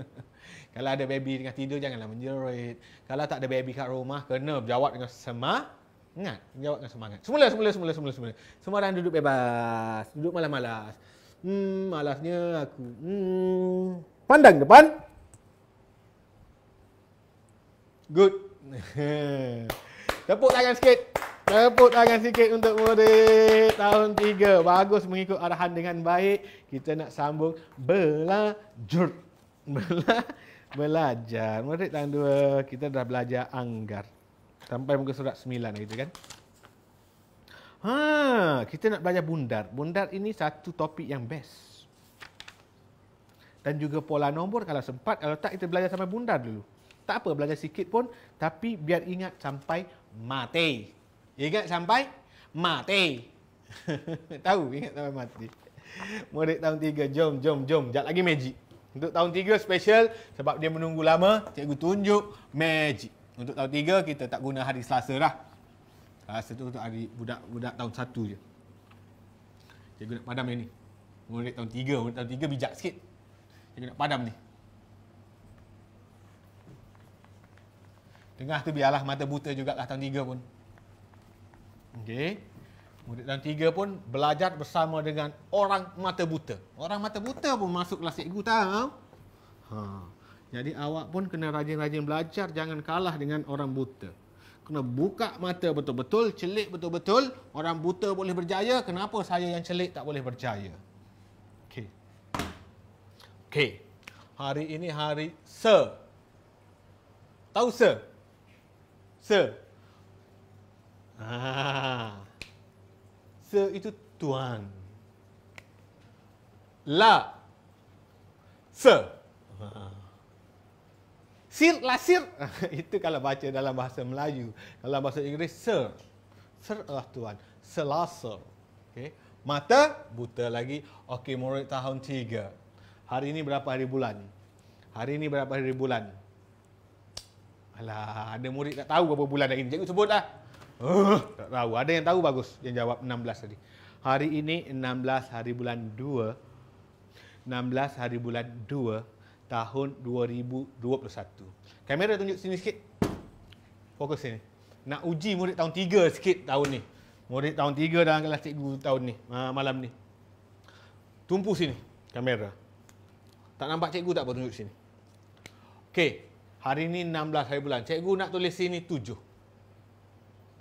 Kalau ada baby tengah tidur janganlah menjerit. Kalau tak ada baby kat rumah kena jawab dengan semah. Ingat. Jawab dengan semangat. Semula, semula, semula, semula, semula. Semua orang duduk bebas. Duduk malas-malas. Hmm, malasnya aku. Hmm. Pandang depan. Good. Tepuk tangan sikit. Tepuk tangan sikit untuk murid tahun 3. Bagus mengikut arahan dengan baik. Kita nak sambung belajar. Bela belajar. Murid tahun 2, kita dah belajar anggar. Sampai muka surat 9 lah itu kan. Ha, kita nak belajar bundar. Bundar ini satu topik yang best. Dan juga pola nombor kalau sempat. Kalau tak, kita belajar sampai bundar dulu tak apa belajar sikit pun tapi biar ingat sampai mati ingat sampai mati (laughs) tahu ingat sampai mati murid tahun tiga jom jom jom jap lagi magic untuk tahun tiga special sebab dia menunggu lama cikgu tunjuk magic untuk tahun tiga kita tak guna hari Selasa lah Selasa tu untuk hari budak-budak tahun satu je cikgu nak padam yang ni murid tahun tiga, murid tahun tiga bijak sikit cikgu nak padam ni Tengah tu biarlah mata buta juga lah tahun tiga pun. Okey. Murid tahun tiga pun belajar bersama dengan orang mata buta. Orang mata buta pun masuk kelas cikgu tau. Ha. Jadi awak pun kena rajin-rajin belajar jangan kalah dengan orang buta. Kena buka mata betul-betul, celik betul-betul, orang buta boleh berjaya, kenapa saya yang celik tak boleh berjaya? Okey. Okey. Hari ini hari se. Tahu se? Sir. Ah. Sir itu tuan. La. Sir. Ah. Sir, la sir. (laughs) itu kalau baca dalam bahasa Melayu. Dalam bahasa Inggeris, sir. Sir adalah tuan. Selasa, Okay. Mata, buta lagi. Okey, murid tahun tiga. Hari ini berapa hari bulan? Hari ini berapa hari bulan? Alah, ada murid tak tahu berapa bulan dah ini. Cikgu sebutlah. Uh, tak tahu. Ada yang tahu bagus. Yang jawab 16 tadi. Hari ini 16 hari bulan 2. 16 hari bulan 2 tahun 2021. Kamera tunjuk sini sikit. Fokus sini. Nak uji murid tahun 3 sikit tahun ni. Murid tahun 3 dalam kelas cikgu tahun ni. Ha, malam ni. Tumpu sini kamera. Tak nampak cikgu tak apa tunjuk sini. Okey, Hari ini 16 hari bulan. Cikgu nak tulis sini 7.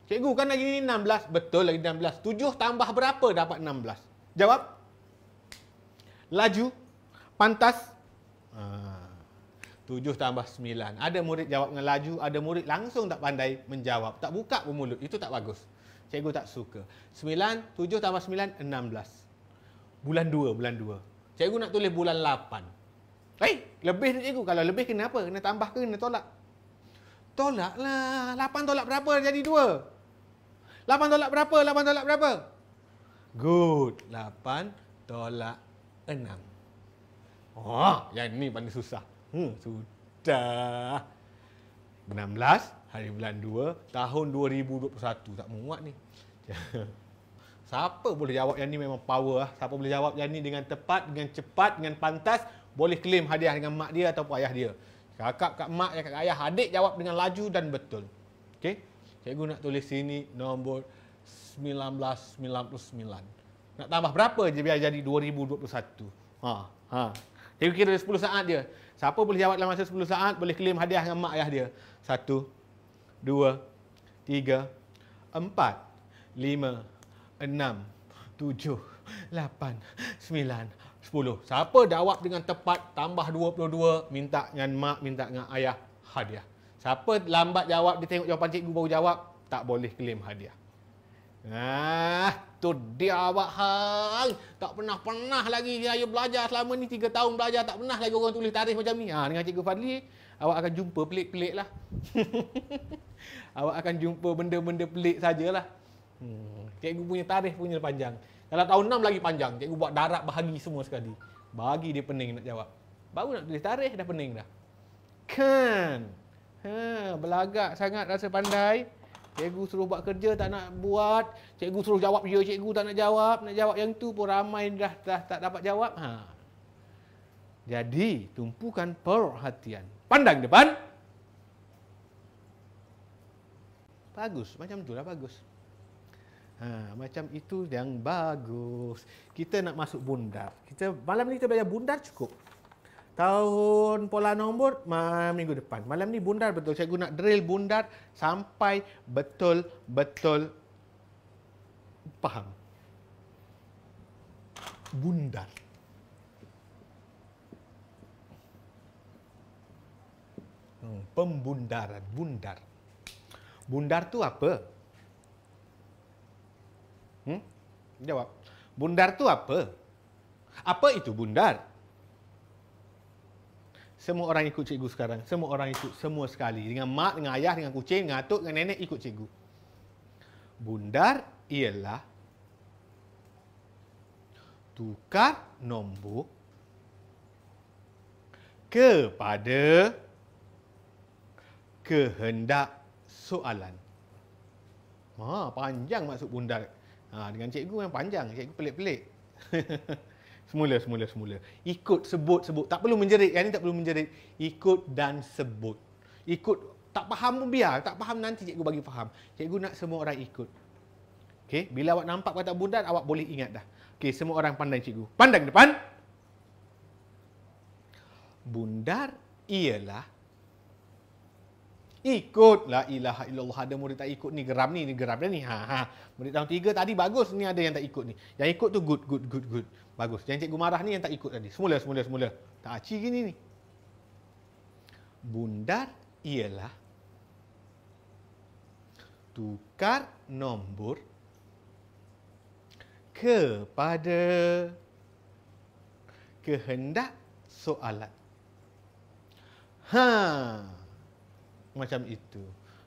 Cikgu kan lagi ini 16. Betul lagi 16. 7 tambah berapa dapat 16? Jawab. Laju. Pantas. Ha. 7 tambah 9. Ada murid jawab dengan laju. Ada murid langsung tak pandai menjawab. Tak buka pun mulut. Itu tak bagus. Cikgu tak suka. 9. 7 tambah 9. 16. Bulan 2. Bulan 2. Cikgu nak tulis bulan 8. Eh, lebih tu cikgu. Kalau lebih kena apa? Kena tambah ke kena tolak? Tolaklah. 8 tolak berapa jadi dua 8 tolak berapa? 8 tolak berapa? Good. 8 tolak enam Oh, yang ni paling susah. Hmm, sudah. 16 hari bulan 2 tahun 2021. Tak muat ni. (laughs) Siapa boleh jawab yang ni memang power lah. Siapa boleh jawab yang ni dengan tepat, dengan cepat, dengan pantas boleh claim hadiah dengan mak dia ataupun ayah dia. Kakak kat mak, kakak ayah, adik jawab dengan laju dan betul. Okey. Cikgu nak tulis sini nombor 1999. Nak tambah berapa je biar jadi 2021. Ha, ha. Cikgu kira 10 saat dia. Siapa boleh jawab dalam masa 10 saat boleh claim hadiah dengan mak ayah dia. Satu, dua, tiga, empat, lima, enam, tujuh, lapan, sembilan, 10. Siapa jawab dengan tepat tambah 22 minta dengan mak minta dengan ayah hadiah. Siapa lambat jawab dia tengok jawapan cikgu baru jawab tak boleh claim hadiah. Nah, tu dia awak hang. Tak pernah-pernah lagi saya belajar selama ni 3 tahun belajar tak pernah lagi orang tulis tarikh macam ni. Ha dengan cikgu Fadli awak akan jumpa pelik-pelik lah. (laughs) awak akan jumpa benda-benda pelik sajalah. Hmm, cikgu punya tarikh punya panjang. Dalam tahun 6 lagi panjang. Cikgu buat darat bahagi semua sekali. Bagi dia pening nak jawab. Baru nak tulis tarikh dah pening dah. Kan? Ha, belagak sangat rasa pandai. Cikgu suruh buat kerja tak nak buat. Cikgu suruh jawab je ya, cikgu tak nak jawab. Nak jawab yang tu pun ramai dah, dah tak dapat jawab. Ha. Jadi, tumpukan perhatian. Pandang depan. Bagus, macam tu lah bagus. Ha, macam itu yang bagus. Kita nak masuk bundar. Kita malam ni kita belajar bundar cukup. Tahun pola nombor minggu depan. Malam ni bundar betul. saya guna drill bundar sampai betul-betul paham Bundar. Hmm, pembundaran, bundar. Bundar tu apa? Hmm? Jawab. Bundar tu apa? Apa itu bundar? Semua orang ikut cikgu sekarang. Semua orang ikut semua sekali. Dengan mak, dengan ayah, dengan kucing, dengan atuk, dengan nenek ikut cikgu. Bundar ialah tukar nombor kepada kehendak soalan. Ha, panjang maksud bundar. Ha, dengan cikgu yang panjang, cikgu pelik-pelik. (laughs) semula, semula, semula. Ikut, sebut, sebut. Tak perlu menjerit, yang ni tak perlu menjerit. Ikut dan sebut. Ikut, tak faham pun biar. Tak faham nanti cikgu bagi faham. Cikgu nak semua orang ikut. Okay, bila awak nampak kata bundar, awak boleh ingat dah. Okay, semua orang pandang cikgu. Pandang depan. Bundar ialah ikut la ilaha illallah ada murid tak ikut ni geram ni ni geram dah ni ha ha murid tahun tiga tadi bagus ni ada yang tak ikut ni yang ikut tu good good good good bagus yang cikgu marah ni yang tak ikut tadi semula semula semula tak aci gini ni bundar ialah tukar nombor kepada kehendak soalan. Ha macam itu.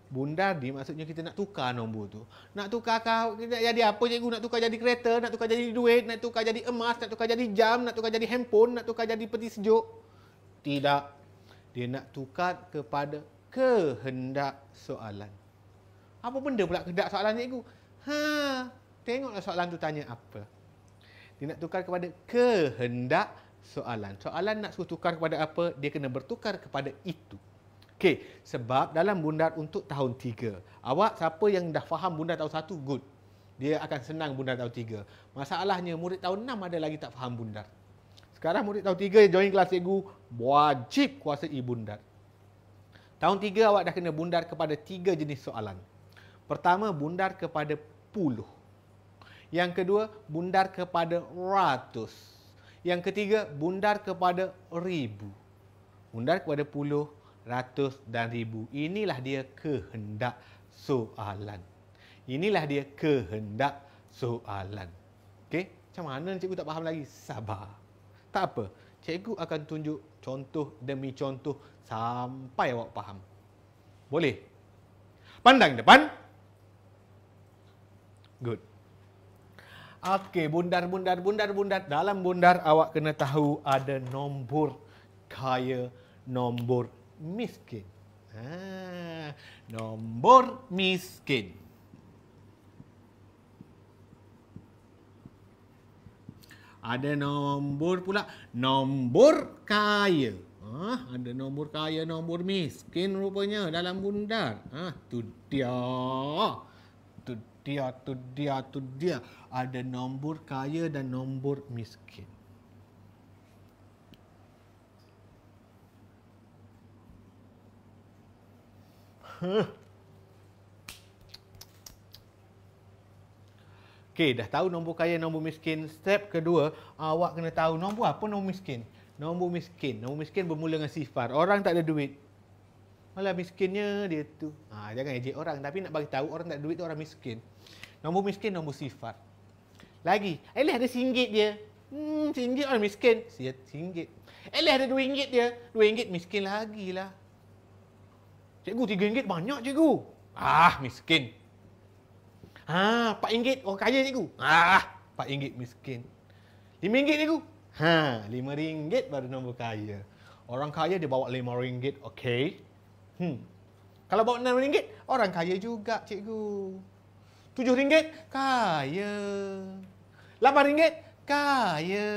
Bunda di maksudnya kita nak tukar nombor tu. Nak tukar kau nak jadi apa cikgu? Nak tukar jadi kereta, nak tukar jadi duit, nak tukar jadi emas, nak tukar jadi jam, nak tukar jadi handphone, nak tukar jadi peti sejuk. Tidak. Dia nak tukar kepada kehendak soalan. Apa benda pula kehendak soalan cikgu? Ha, tengoklah soalan tu tanya apa. Dia nak tukar kepada kehendak soalan. Soalan nak suruh tukar kepada apa, dia kena bertukar kepada itu. Okey, sebab dalam bundar untuk tahun 3. Awak siapa yang dah faham bundar tahun 1 good. Dia akan senang bundar tahun 3. Masalahnya murid tahun 6 ada lagi tak faham bundar. Sekarang murid tahun 3 yang join kelas cikgu wajib kuasa bundar. Tahun 3 awak dah kena bundar kepada tiga jenis soalan. Pertama bundar kepada puluh. Yang kedua bundar kepada ratus. Yang ketiga bundar kepada ribu. Bundar kepada puluh, ratus dan ribu. Inilah dia kehendak soalan. Inilah dia kehendak soalan. Okey, macam mana cikgu tak faham lagi? Sabar. Tak apa, cikgu akan tunjuk contoh demi contoh sampai awak faham. Boleh? Pandang depan. Good. Okey, bundar, bundar, bundar, bundar. Dalam bundar, awak kena tahu ada nombor kaya, nombor miskin. ah nombor miskin. Ada nombor pula, nombor kaya. ah ada nombor kaya, nombor miskin rupanya dalam bundar. ah tu dia. Tu dia, tu dia, tu dia. Ada nombor kaya dan nombor miskin. (laughs) Okey, dah tahu nombor kaya, nombor miskin. Step kedua, awak kena tahu nombor apa nombor miskin. Nombor miskin. Nombor miskin bermula dengan sifar. Orang tak ada duit. Malah miskinnya dia tu. Ha, jangan ejek orang. Tapi nak bagi tahu orang tak ada duit tu orang miskin. Nombor miskin, nombor sifar. Lagi. Elih ada singgit dia. Hmm, singgit orang miskin. Singgit. Elih ada dua ringgit dia. Dua ringgit miskin lagi lah. Cikgu tiga ringgit banyak cikgu. Ah, miskin. Haa, ah, empat ringgit orang kaya cikgu. Ah, empat ringgit miskin. Lima ringgit cikgu. Haa, lima ringgit baru nombor kaya. Orang kaya dia bawa lima ringgit, okey. Hmm. Kalau bawa enam ringgit, orang kaya juga cikgu. Tujuh ringgit, kaya. Lapan ringgit, kaya.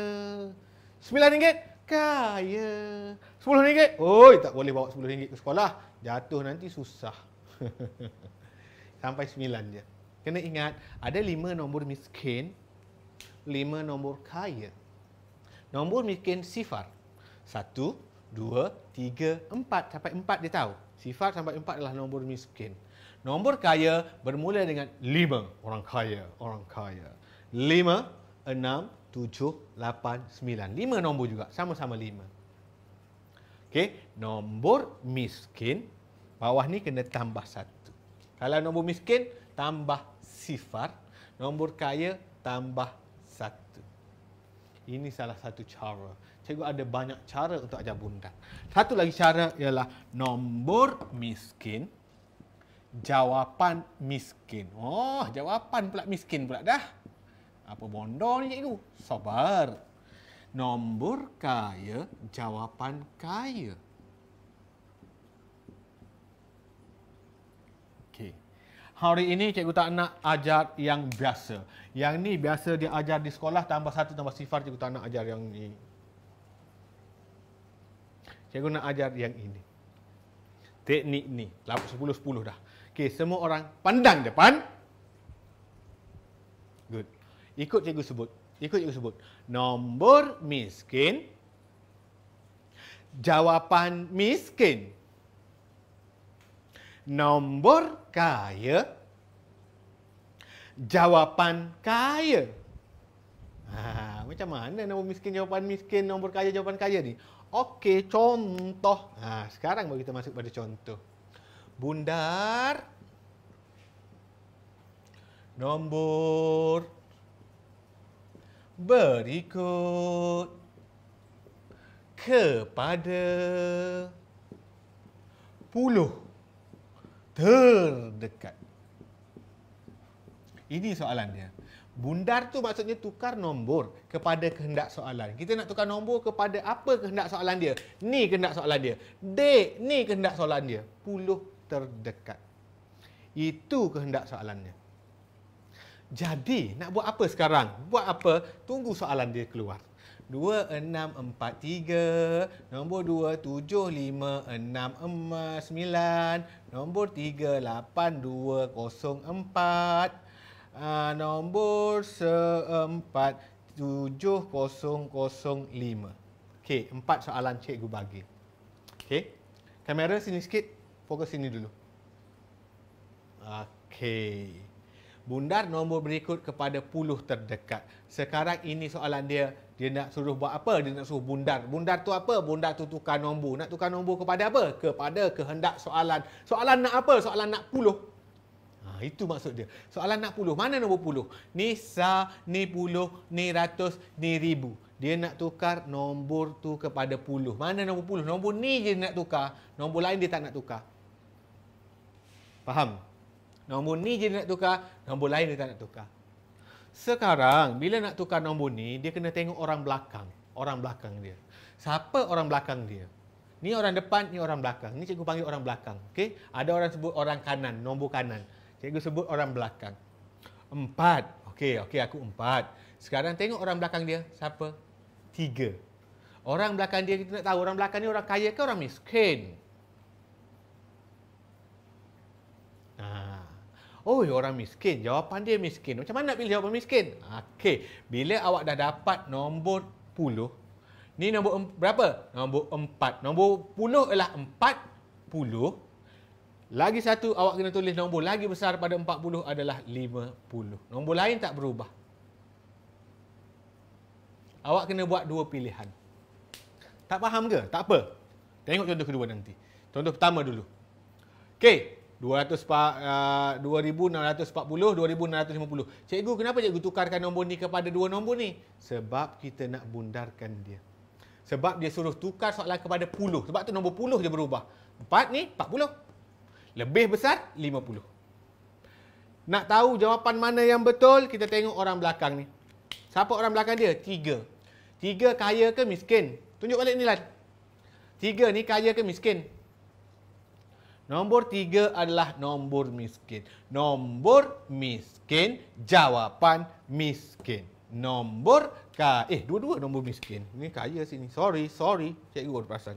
Sembilan ringgit, kaya. Sepuluh ringgit, oh, tak boleh bawa sepuluh ringgit ke sekolah jatuh nanti susah. (laughs) Sampai sembilan je. Kena ingat, ada lima nombor miskin, lima nombor kaya. Nombor miskin sifar. Satu, dua, tiga, empat. Sampai empat dia tahu. Sifar sampai empat adalah nombor miskin. Nombor kaya bermula dengan lima. Orang kaya, orang kaya. Lima, enam, tujuh, lapan, sembilan. Lima nombor juga. Sama-sama lima. Okey, nombor miskin bawah ni kena tambah satu. Kalau nombor miskin tambah sifar, nombor kaya tambah satu. Ini salah satu cara. Cikgu ada banyak cara untuk ajar bunda. Satu lagi cara ialah nombor miskin jawapan miskin. Oh, jawapan pula miskin pula dah. Apa bondo ni cikgu? Sabar nombor kaya, jawapan kaya. Hari ini cikgu tak nak ajar yang biasa. Yang ni biasa dia ajar di sekolah tambah satu tambah sifar cikgu tak nak ajar yang ni. Cikgu nak ajar yang ini. Teknik ni. sepuluh sepuluh dah. Okay, semua orang pandang depan. Good. Ikut cikgu sebut. Ikut ikut sebut. Nombor miskin. Jawapan miskin. Nombor kaya. Jawapan kaya. Ha, macam mana nombor miskin, jawapan miskin, nombor kaya, jawapan kaya ni? Okey, contoh. Ha, sekarang baru kita masuk pada contoh. Bundar. Nombor berikut kepada puluh terdekat. Ini soalan dia. Bundar tu maksudnya tukar nombor kepada kehendak soalan. Kita nak tukar nombor kepada apa kehendak soalan dia? Ni kehendak soalan dia. D. ni kehendak soalan dia. Puluh terdekat. Itu kehendak soalannya. Jadi nak buat apa sekarang? Buat apa? Tunggu soalan dia keluar. 2643 nombor 275469 nombor 38204 uh, ah, nombor 47005. Okey, empat soalan cikgu bagi. Okey. Kamera sini sikit. Fokus sini dulu. Okey bundar nombor berikut kepada puluh terdekat. Sekarang ini soalan dia, dia nak suruh buat apa? Dia nak suruh bundar. Bundar tu apa? Bundar tu tukar nombor. Nak tukar nombor kepada apa? Kepada kehendak soalan. Soalan nak apa? Soalan nak puluh. Ha, itu maksud dia. Soalan nak puluh. Mana nombor puluh? Ni sa, ni puluh, ni ratus, ni ribu. Dia nak tukar nombor tu kepada puluh. Mana nombor puluh? Nombor ni je dia nak tukar. Nombor lain dia tak nak tukar. Faham? Faham? Nombor ni je dia nak tukar, nombor lain dia tak nak tukar. Sekarang, bila nak tukar nombor ni, dia kena tengok orang belakang. Orang belakang dia. Siapa orang belakang dia? Ni orang depan, ni orang belakang. Ni cikgu panggil orang belakang. Okay? Ada orang sebut orang kanan, nombor kanan. Cikgu sebut orang belakang. Empat. Okey, okay aku empat. Sekarang tengok orang belakang dia, siapa? Tiga. Orang belakang dia, kita nak tahu orang belakang ni orang kaya ke orang miskin? Nah, Oh, orang miskin. Jawapan dia miskin. Macam mana nak pilih jawapan miskin? Okey. Bila awak dah dapat nombor puluh, Ni nombor berapa? Nombor empat. Nombor 10 ialah puluh. Lagi satu, awak kena tulis nombor lagi besar pada empat puluh adalah lima puluh. Nombor lain tak berubah. Awak kena buat dua pilihan. Tak faham ke? Tak apa. Tengok contoh kedua nanti. Contoh pertama dulu. Okey uh, 2640, 2650. Cikgu, kenapa cikgu tukarkan nombor ni kepada dua nombor ni? Sebab kita nak bundarkan dia. Sebab dia suruh tukar soalan kepada puluh. Sebab tu nombor puluh dia berubah. Empat ni, 40, Lebih besar, 50. Nak tahu jawapan mana yang betul, kita tengok orang belakang ni. Siapa orang belakang dia? Tiga. Tiga kaya ke miskin? Tunjuk balik ni lah. Tiga ni kaya ke Miskin. Nombor tiga adalah nombor miskin. Nombor miskin, jawapan miskin. Nombor ka eh dua-dua nombor miskin. Ini kaya sini. Sorry, sorry. Cikgu perasan.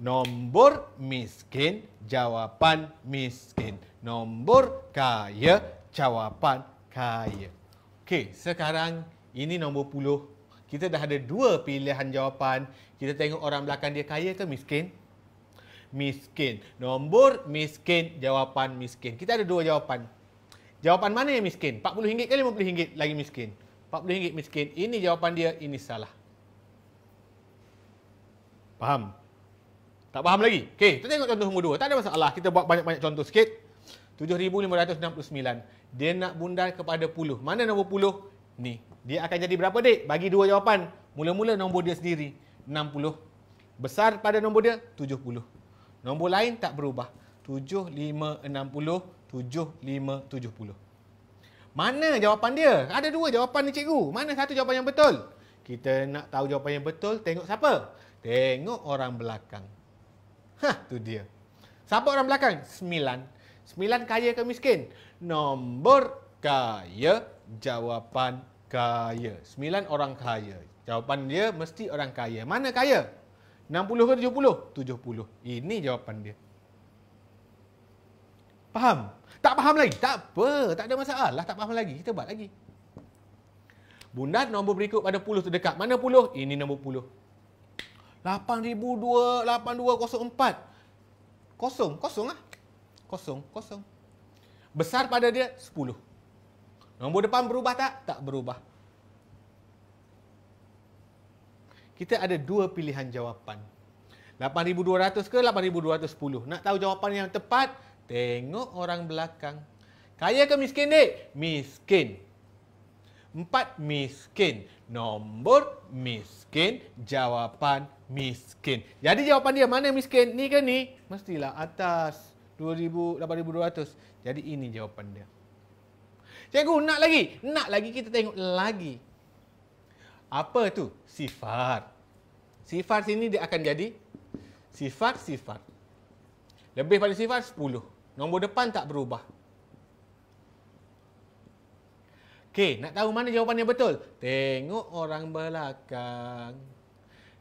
Nombor miskin, jawapan miskin. Nombor kaya, jawapan kaya. Okey, sekarang ini nombor puluh. Kita dah ada dua pilihan jawapan. Kita tengok orang belakang dia kaya ke miskin? Miskin. Nombor miskin, jawapan miskin. Kita ada dua jawapan. Jawapan mana yang miskin? RM40 ke RM50 lagi miskin? RM40 miskin. Ini jawapan dia, ini salah. Faham? Tak faham lagi? Okey, kita tengok contoh nombor dua. Tak ada masalah. Kita buat banyak-banyak contoh sikit. RM7,569. Dia nak bundar kepada puluh. Mana nombor puluh? Ni. Dia akan jadi berapa, dek? Bagi dua jawapan. Mula-mula nombor dia sendiri. 60. Besar pada nombor dia, 70. Nombor lain tak berubah. 7, 5, 60, 75 70 Mana jawapan dia? Ada dua jawapan ni cikgu. Mana satu jawapan yang betul? Kita nak tahu jawapan yang betul, tengok siapa? Tengok orang belakang. ha tu dia. Siapa orang belakang? 9. 9 kaya ke miskin? Nombor kaya, jawapan kaya. 9 orang kaya. Jawapan dia mesti orang kaya. Mana kaya? 60 ke 70? 70. Ini jawapan dia. Faham? Tak faham lagi? Tak apa. Tak ada masalah. Tak faham lagi. Kita buat lagi. Bunda nombor berikut pada puluh terdekat. Mana puluh? Ini nombor puluh. 8,2804. Kosong. Kosong lah. Kosong. Kosong. Besar pada dia, 10. Nombor depan berubah tak? Tak berubah. kita ada dua pilihan jawapan. 8,200 ke 8,210? Nak tahu jawapan yang tepat? Tengok orang belakang. Kaya ke miskin, dek? Miskin. Empat, miskin. Nombor, miskin. Jawapan, miskin. Jadi jawapan dia, mana miskin? Ni ke ni? Mestilah atas 2,8,200. Jadi ini jawapan dia. Cikgu, nak lagi? Nak lagi kita tengok Lagi. Apa tu? Sifat. Sifat sini dia akan jadi sifat-sifat. Lebih pada sifat 10. Nombor depan tak berubah. Okey, nak tahu mana jawapan yang betul? Tengok orang belakang.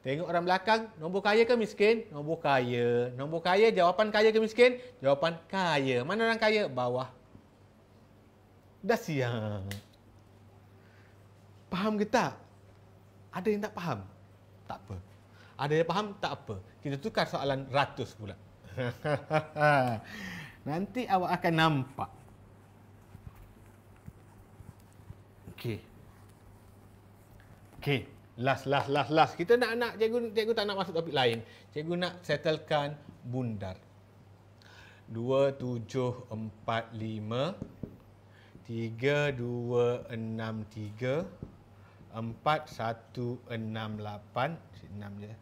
Tengok orang belakang, nombor kaya ke miskin? Nombor kaya. Nombor kaya, jawapan kaya ke miskin? Jawapan kaya. Mana orang kaya? Bawah. Dah siang. Faham ke tak? Ada yang tak faham? Tak apa. Ada yang faham? Tak apa. Kita tukar soalan ratus pula. (laughs) Nanti awak akan nampak. Okey. Okey. Last, last, last, last. Kita nak nak, cikgu, cikgu tak nak masuk topik lain. Cikgu nak settlekan bundar. 2, 7, 4, 5. 3, 2, 6, 3. 4168 98 ya,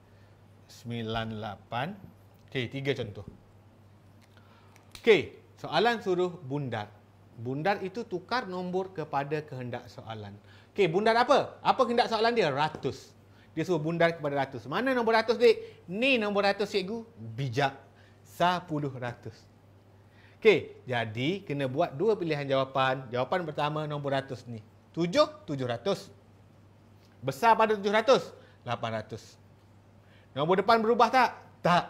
Okey, tiga contoh. Okey, soalan suruh bundar. Bundar itu tukar nombor kepada kehendak soalan. Okey, bundar apa? Apa kehendak soalan dia? Ratus. Dia suruh bundar kepada ratus. Mana nombor ratus, dik? Ni nombor ratus, cikgu. Bijak. Sepuluh ratus. Okey, jadi kena buat dua pilihan jawapan. Jawapan pertama nombor ratus ni. Tujuh, Tujuh ratus. Besar pada 700? 800. Nombor depan berubah tak? Tak.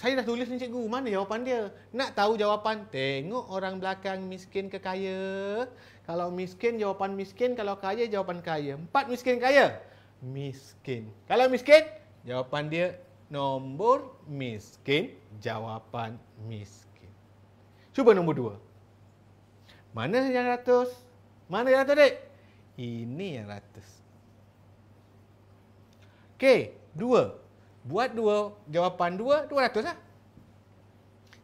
Saya dah tulis ni cikgu, mana jawapan dia? Nak tahu jawapan? Tengok orang belakang miskin ke kaya. Kalau miskin, jawapan miskin. Kalau kaya, jawapan kaya. Empat miskin kaya? Miskin. Kalau miskin, jawapan dia nombor miskin. Jawapan miskin. Cuba nombor dua. Mana yang ratus? Mana yang ratus, dek? Ini yang ratus. Okey, dua. Buat dua, jawapan dua, dua ratus lah.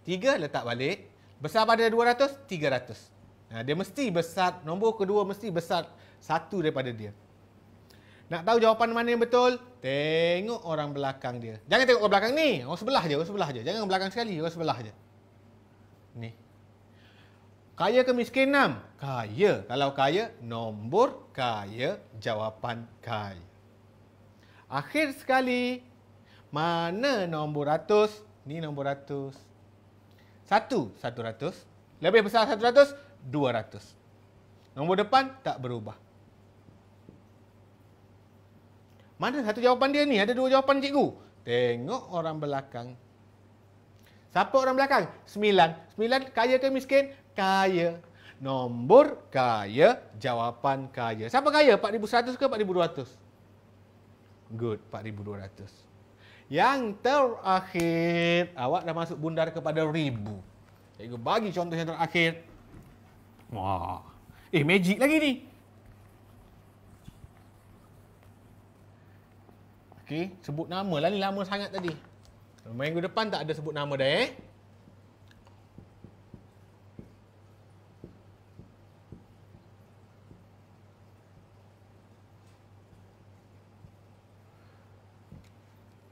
Tiga, letak balik. Besar pada dua ratus, tiga ratus. Dia mesti besar, nombor kedua mesti besar satu daripada dia. Nak tahu jawapan mana yang betul? Tengok orang belakang dia. Jangan tengok orang belakang ni. Orang sebelah je, orang sebelah je. Jangan belakang sekali, orang sebelah je. Ni. Kaya ke miskin enam? Kaya. Kalau kaya, nombor kaya jawapan kaya. Akhir sekali, mana nombor ratus? Ni nombor ratus. Satu, satu ratus. Lebih besar satu ratus, dua ratus. Nombor depan tak berubah. Mana satu jawapan dia ni? Ada dua jawapan cikgu. Tengok orang belakang Siapa orang belakang? Sembilan. Sembilan kaya ke miskin? Kaya. Nombor kaya, jawapan kaya. Siapa kaya? 4,100 ke 4,200? Good, 4,200. Yang terakhir, awak dah masuk bundar kepada ribu. Cikgu bagi contoh yang terakhir. Wah, eh magic lagi ni. Okey, sebut nama lah ni lama sangat tadi. Minggu depan tak ada sebut nama dah eh.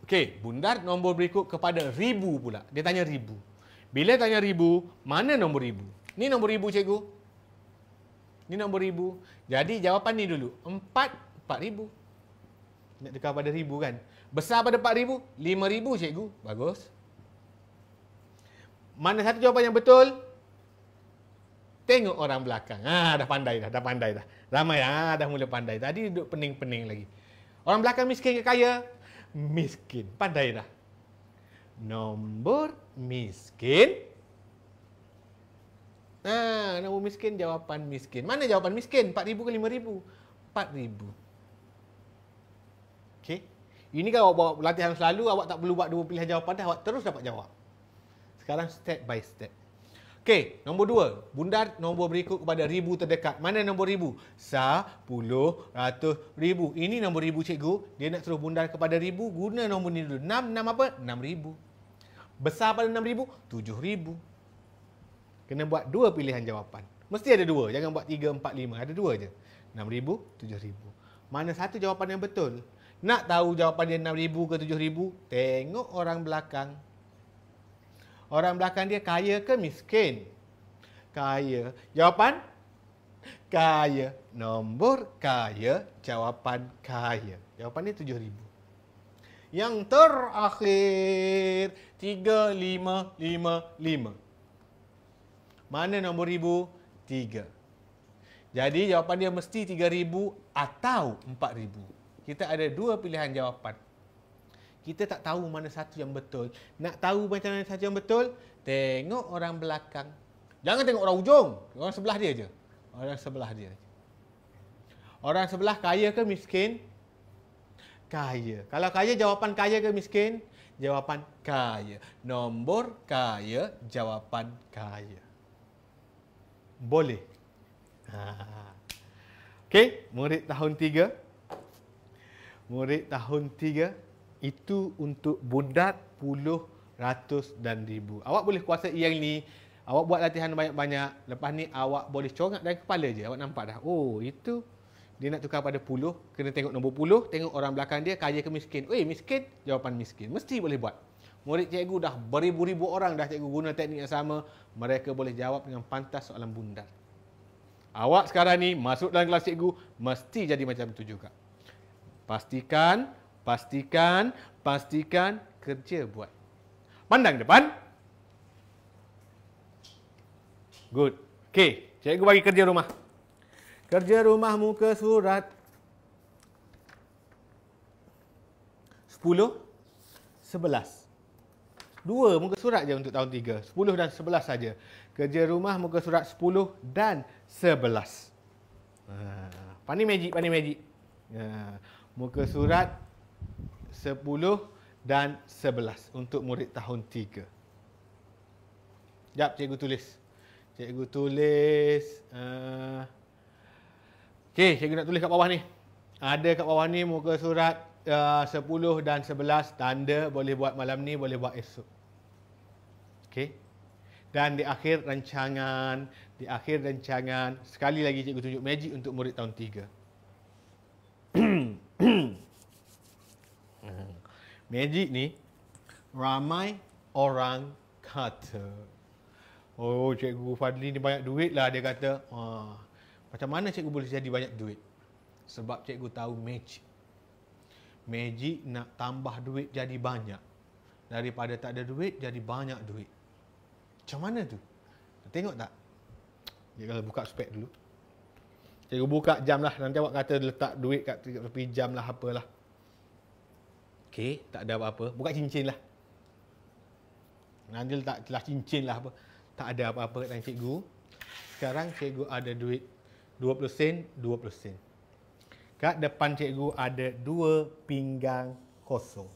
Okey, bundar nombor berikut kepada ribu pula. Dia tanya ribu. Bila tanya ribu, mana nombor ribu? Ni nombor ribu cikgu. Ni nombor ribu. Jadi jawapan ni dulu. Empat, empat ribu. Nak dekat pada ribu kan? Besar pada ribu, 4,000? ribu cikgu. Bagus. Mana satu jawapan yang betul? Tengok orang belakang. Ha, dah pandai dah. Dah pandai dah. Ramai dah. Ha, dah mula pandai. Tadi duduk pening-pening lagi. Orang belakang miskin ke kaya? Miskin. Pandai dah. Nombor miskin. Ha, nombor miskin, jawapan miskin. Mana jawapan miskin? ribu ke ribu? 4,000. ribu. Ini kan awak buat latihan selalu, awak tak perlu buat dua pilihan jawapan dah, awak terus dapat jawab. Sekarang step by step. Okey, nombor dua. Bundar nombor berikut kepada ribu terdekat. Mana nombor ribu? Sa, ratus, ribu. Ini nombor ribu cikgu. Dia nak suruh bundar kepada ribu, guna nombor ni dulu. Enam, enam apa? Enam ribu. Besar pada enam ribu? Tujuh ribu. Kena buat dua pilihan jawapan. Mesti ada dua. Jangan buat tiga, empat, lima. Ada dua je. Enam ribu, tujuh ribu. Mana satu jawapan yang betul? Nak tahu jawapan dia 6,000 ke 7,000? Tengok orang belakang. Orang belakang dia kaya ke miskin? Kaya. Jawapan? Kaya. Nombor kaya. Jawapan kaya. Jawapan dia 7,000. Yang terakhir. 3,5,5,5. Mana nombor ribu? 3. Jadi jawapan dia mesti 3,000 atau 4,000 kita ada dua pilihan jawapan. Kita tak tahu mana satu yang betul. Nak tahu macam mana satu yang betul? Tengok orang belakang. Jangan tengok orang ujung. Orang sebelah dia je. Orang sebelah dia. Orang sebelah kaya ke miskin? Kaya. Kalau kaya, jawapan kaya ke miskin? Jawapan kaya. Nombor kaya, jawapan kaya. Boleh. Ha. Okey, murid tahun tiga. Okey murid tahun 3 itu untuk bundat, puluh, ratus dan ribu. Awak boleh kuasa yang ni. Awak buat latihan banyak-banyak. Lepas ni awak boleh congak dari kepala je. Awak nampak dah. Oh, itu dia nak tukar pada puluh. Kena tengok nombor puluh. Tengok orang belakang dia kaya ke miskin. Eh, miskin? Jawapan miskin. Mesti boleh buat. Murid cikgu dah beribu-ribu orang dah cikgu guna teknik yang sama. Mereka boleh jawab dengan pantas soalan bundar. Awak sekarang ni masuk dalam kelas cikgu. Mesti jadi macam tu juga. Pastikan, pastikan, pastikan kerja buat. Pandang depan. Good. Okay, cikgu bagi kerja rumah. Kerja rumah muka surat. Sepuluh, sebelas, Dua muka surat je untuk tahun tiga. Sepuluh dan sebelas saja. Kerja rumah muka surat sepuluh dan sebelas. Ha, ah, pandi magic, pandi magic. Ah muka surat 10 dan 11 untuk murid tahun 3. Sekejap, cikgu tulis. Cikgu tulis. Uh, Okey, cikgu nak tulis kat bawah ni. Ada kat bawah ni muka surat eh, uh, 10 dan 11. Tanda boleh buat malam ni, boleh buat esok. Okey. Dan di akhir rancangan, di akhir rancangan, sekali lagi cikgu tunjuk magic untuk murid tahun 3. magic ni ramai orang kata. Oh, cikgu Fadli ni banyak duit lah dia kata. Wah, ha, macam mana cikgu boleh jadi banyak duit? Sebab cikgu tahu magic. Magic nak tambah duit jadi banyak. Daripada tak ada duit, jadi banyak duit. Macam mana tu? Tengok tak? Cikgu buka spek dulu. Cikgu buka jam lah. Nanti awak kata letak duit kat tepi jam lah apalah. Okey, tak ada apa-apa. Buka cincin lah. Nandil tak telah cincin lah apa. Tak ada apa-apa kat cikgu. Sekarang cikgu ada duit 20 sen, 20 sen. Kat depan cikgu ada dua pinggang kosong.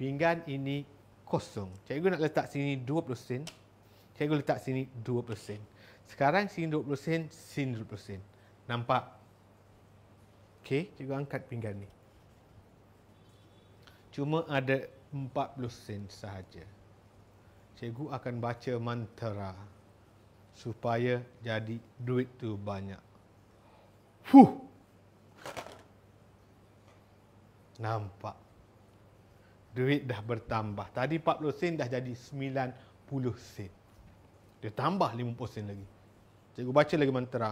Pinggan ini kosong. Cikgu nak letak sini 20 sen. Cikgu letak sini 20 sen. Sekarang sini 20 sen, sini 20 sen. Nampak? Okey, cikgu angkat pinggan ni cuma ada 40 sen sahaja. Cikgu akan baca mantra supaya jadi duit tu banyak. Fuh. Nampak. Duit dah bertambah. Tadi 40 sen dah jadi 90 sen. Dia tambah 50 sen lagi. Cikgu baca lagi mantra.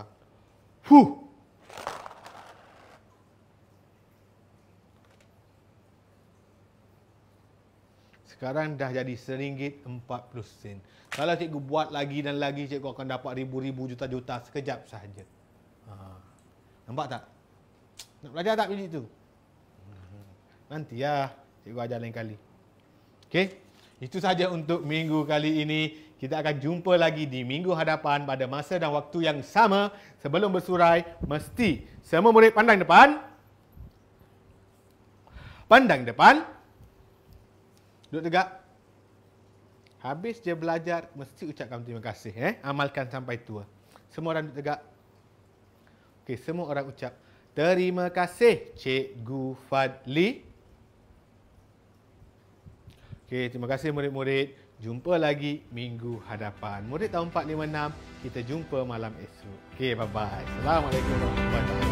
Fuh. sekarang dah jadi seringgit empat rm sen. Kalau cikgu buat lagi dan lagi, cikgu akan dapat ribu-ribu juta-juta sekejap sahaja. Ha. Nampak tak? Nak belajar tak bilik tu? Hmm. Nanti ya, cikgu ajar lain kali. Okey, itu sahaja untuk minggu kali ini. Kita akan jumpa lagi di minggu hadapan pada masa dan waktu yang sama. Sebelum bersurai, mesti semua murid pandang depan. Pandang depan. Duduk tegak. Habis je belajar, mesti ucapkan terima kasih. Eh? Amalkan sampai tua. Semua orang duduk tegak. Okay, semua orang ucap. Terima kasih, Cikgu Fadli. Okay, terima kasih murid-murid. Jumpa lagi minggu hadapan. Murid tahun 456, kita jumpa malam esok. Okay, bye-bye. Assalamualaikum warahmatullahi wabarakatuh.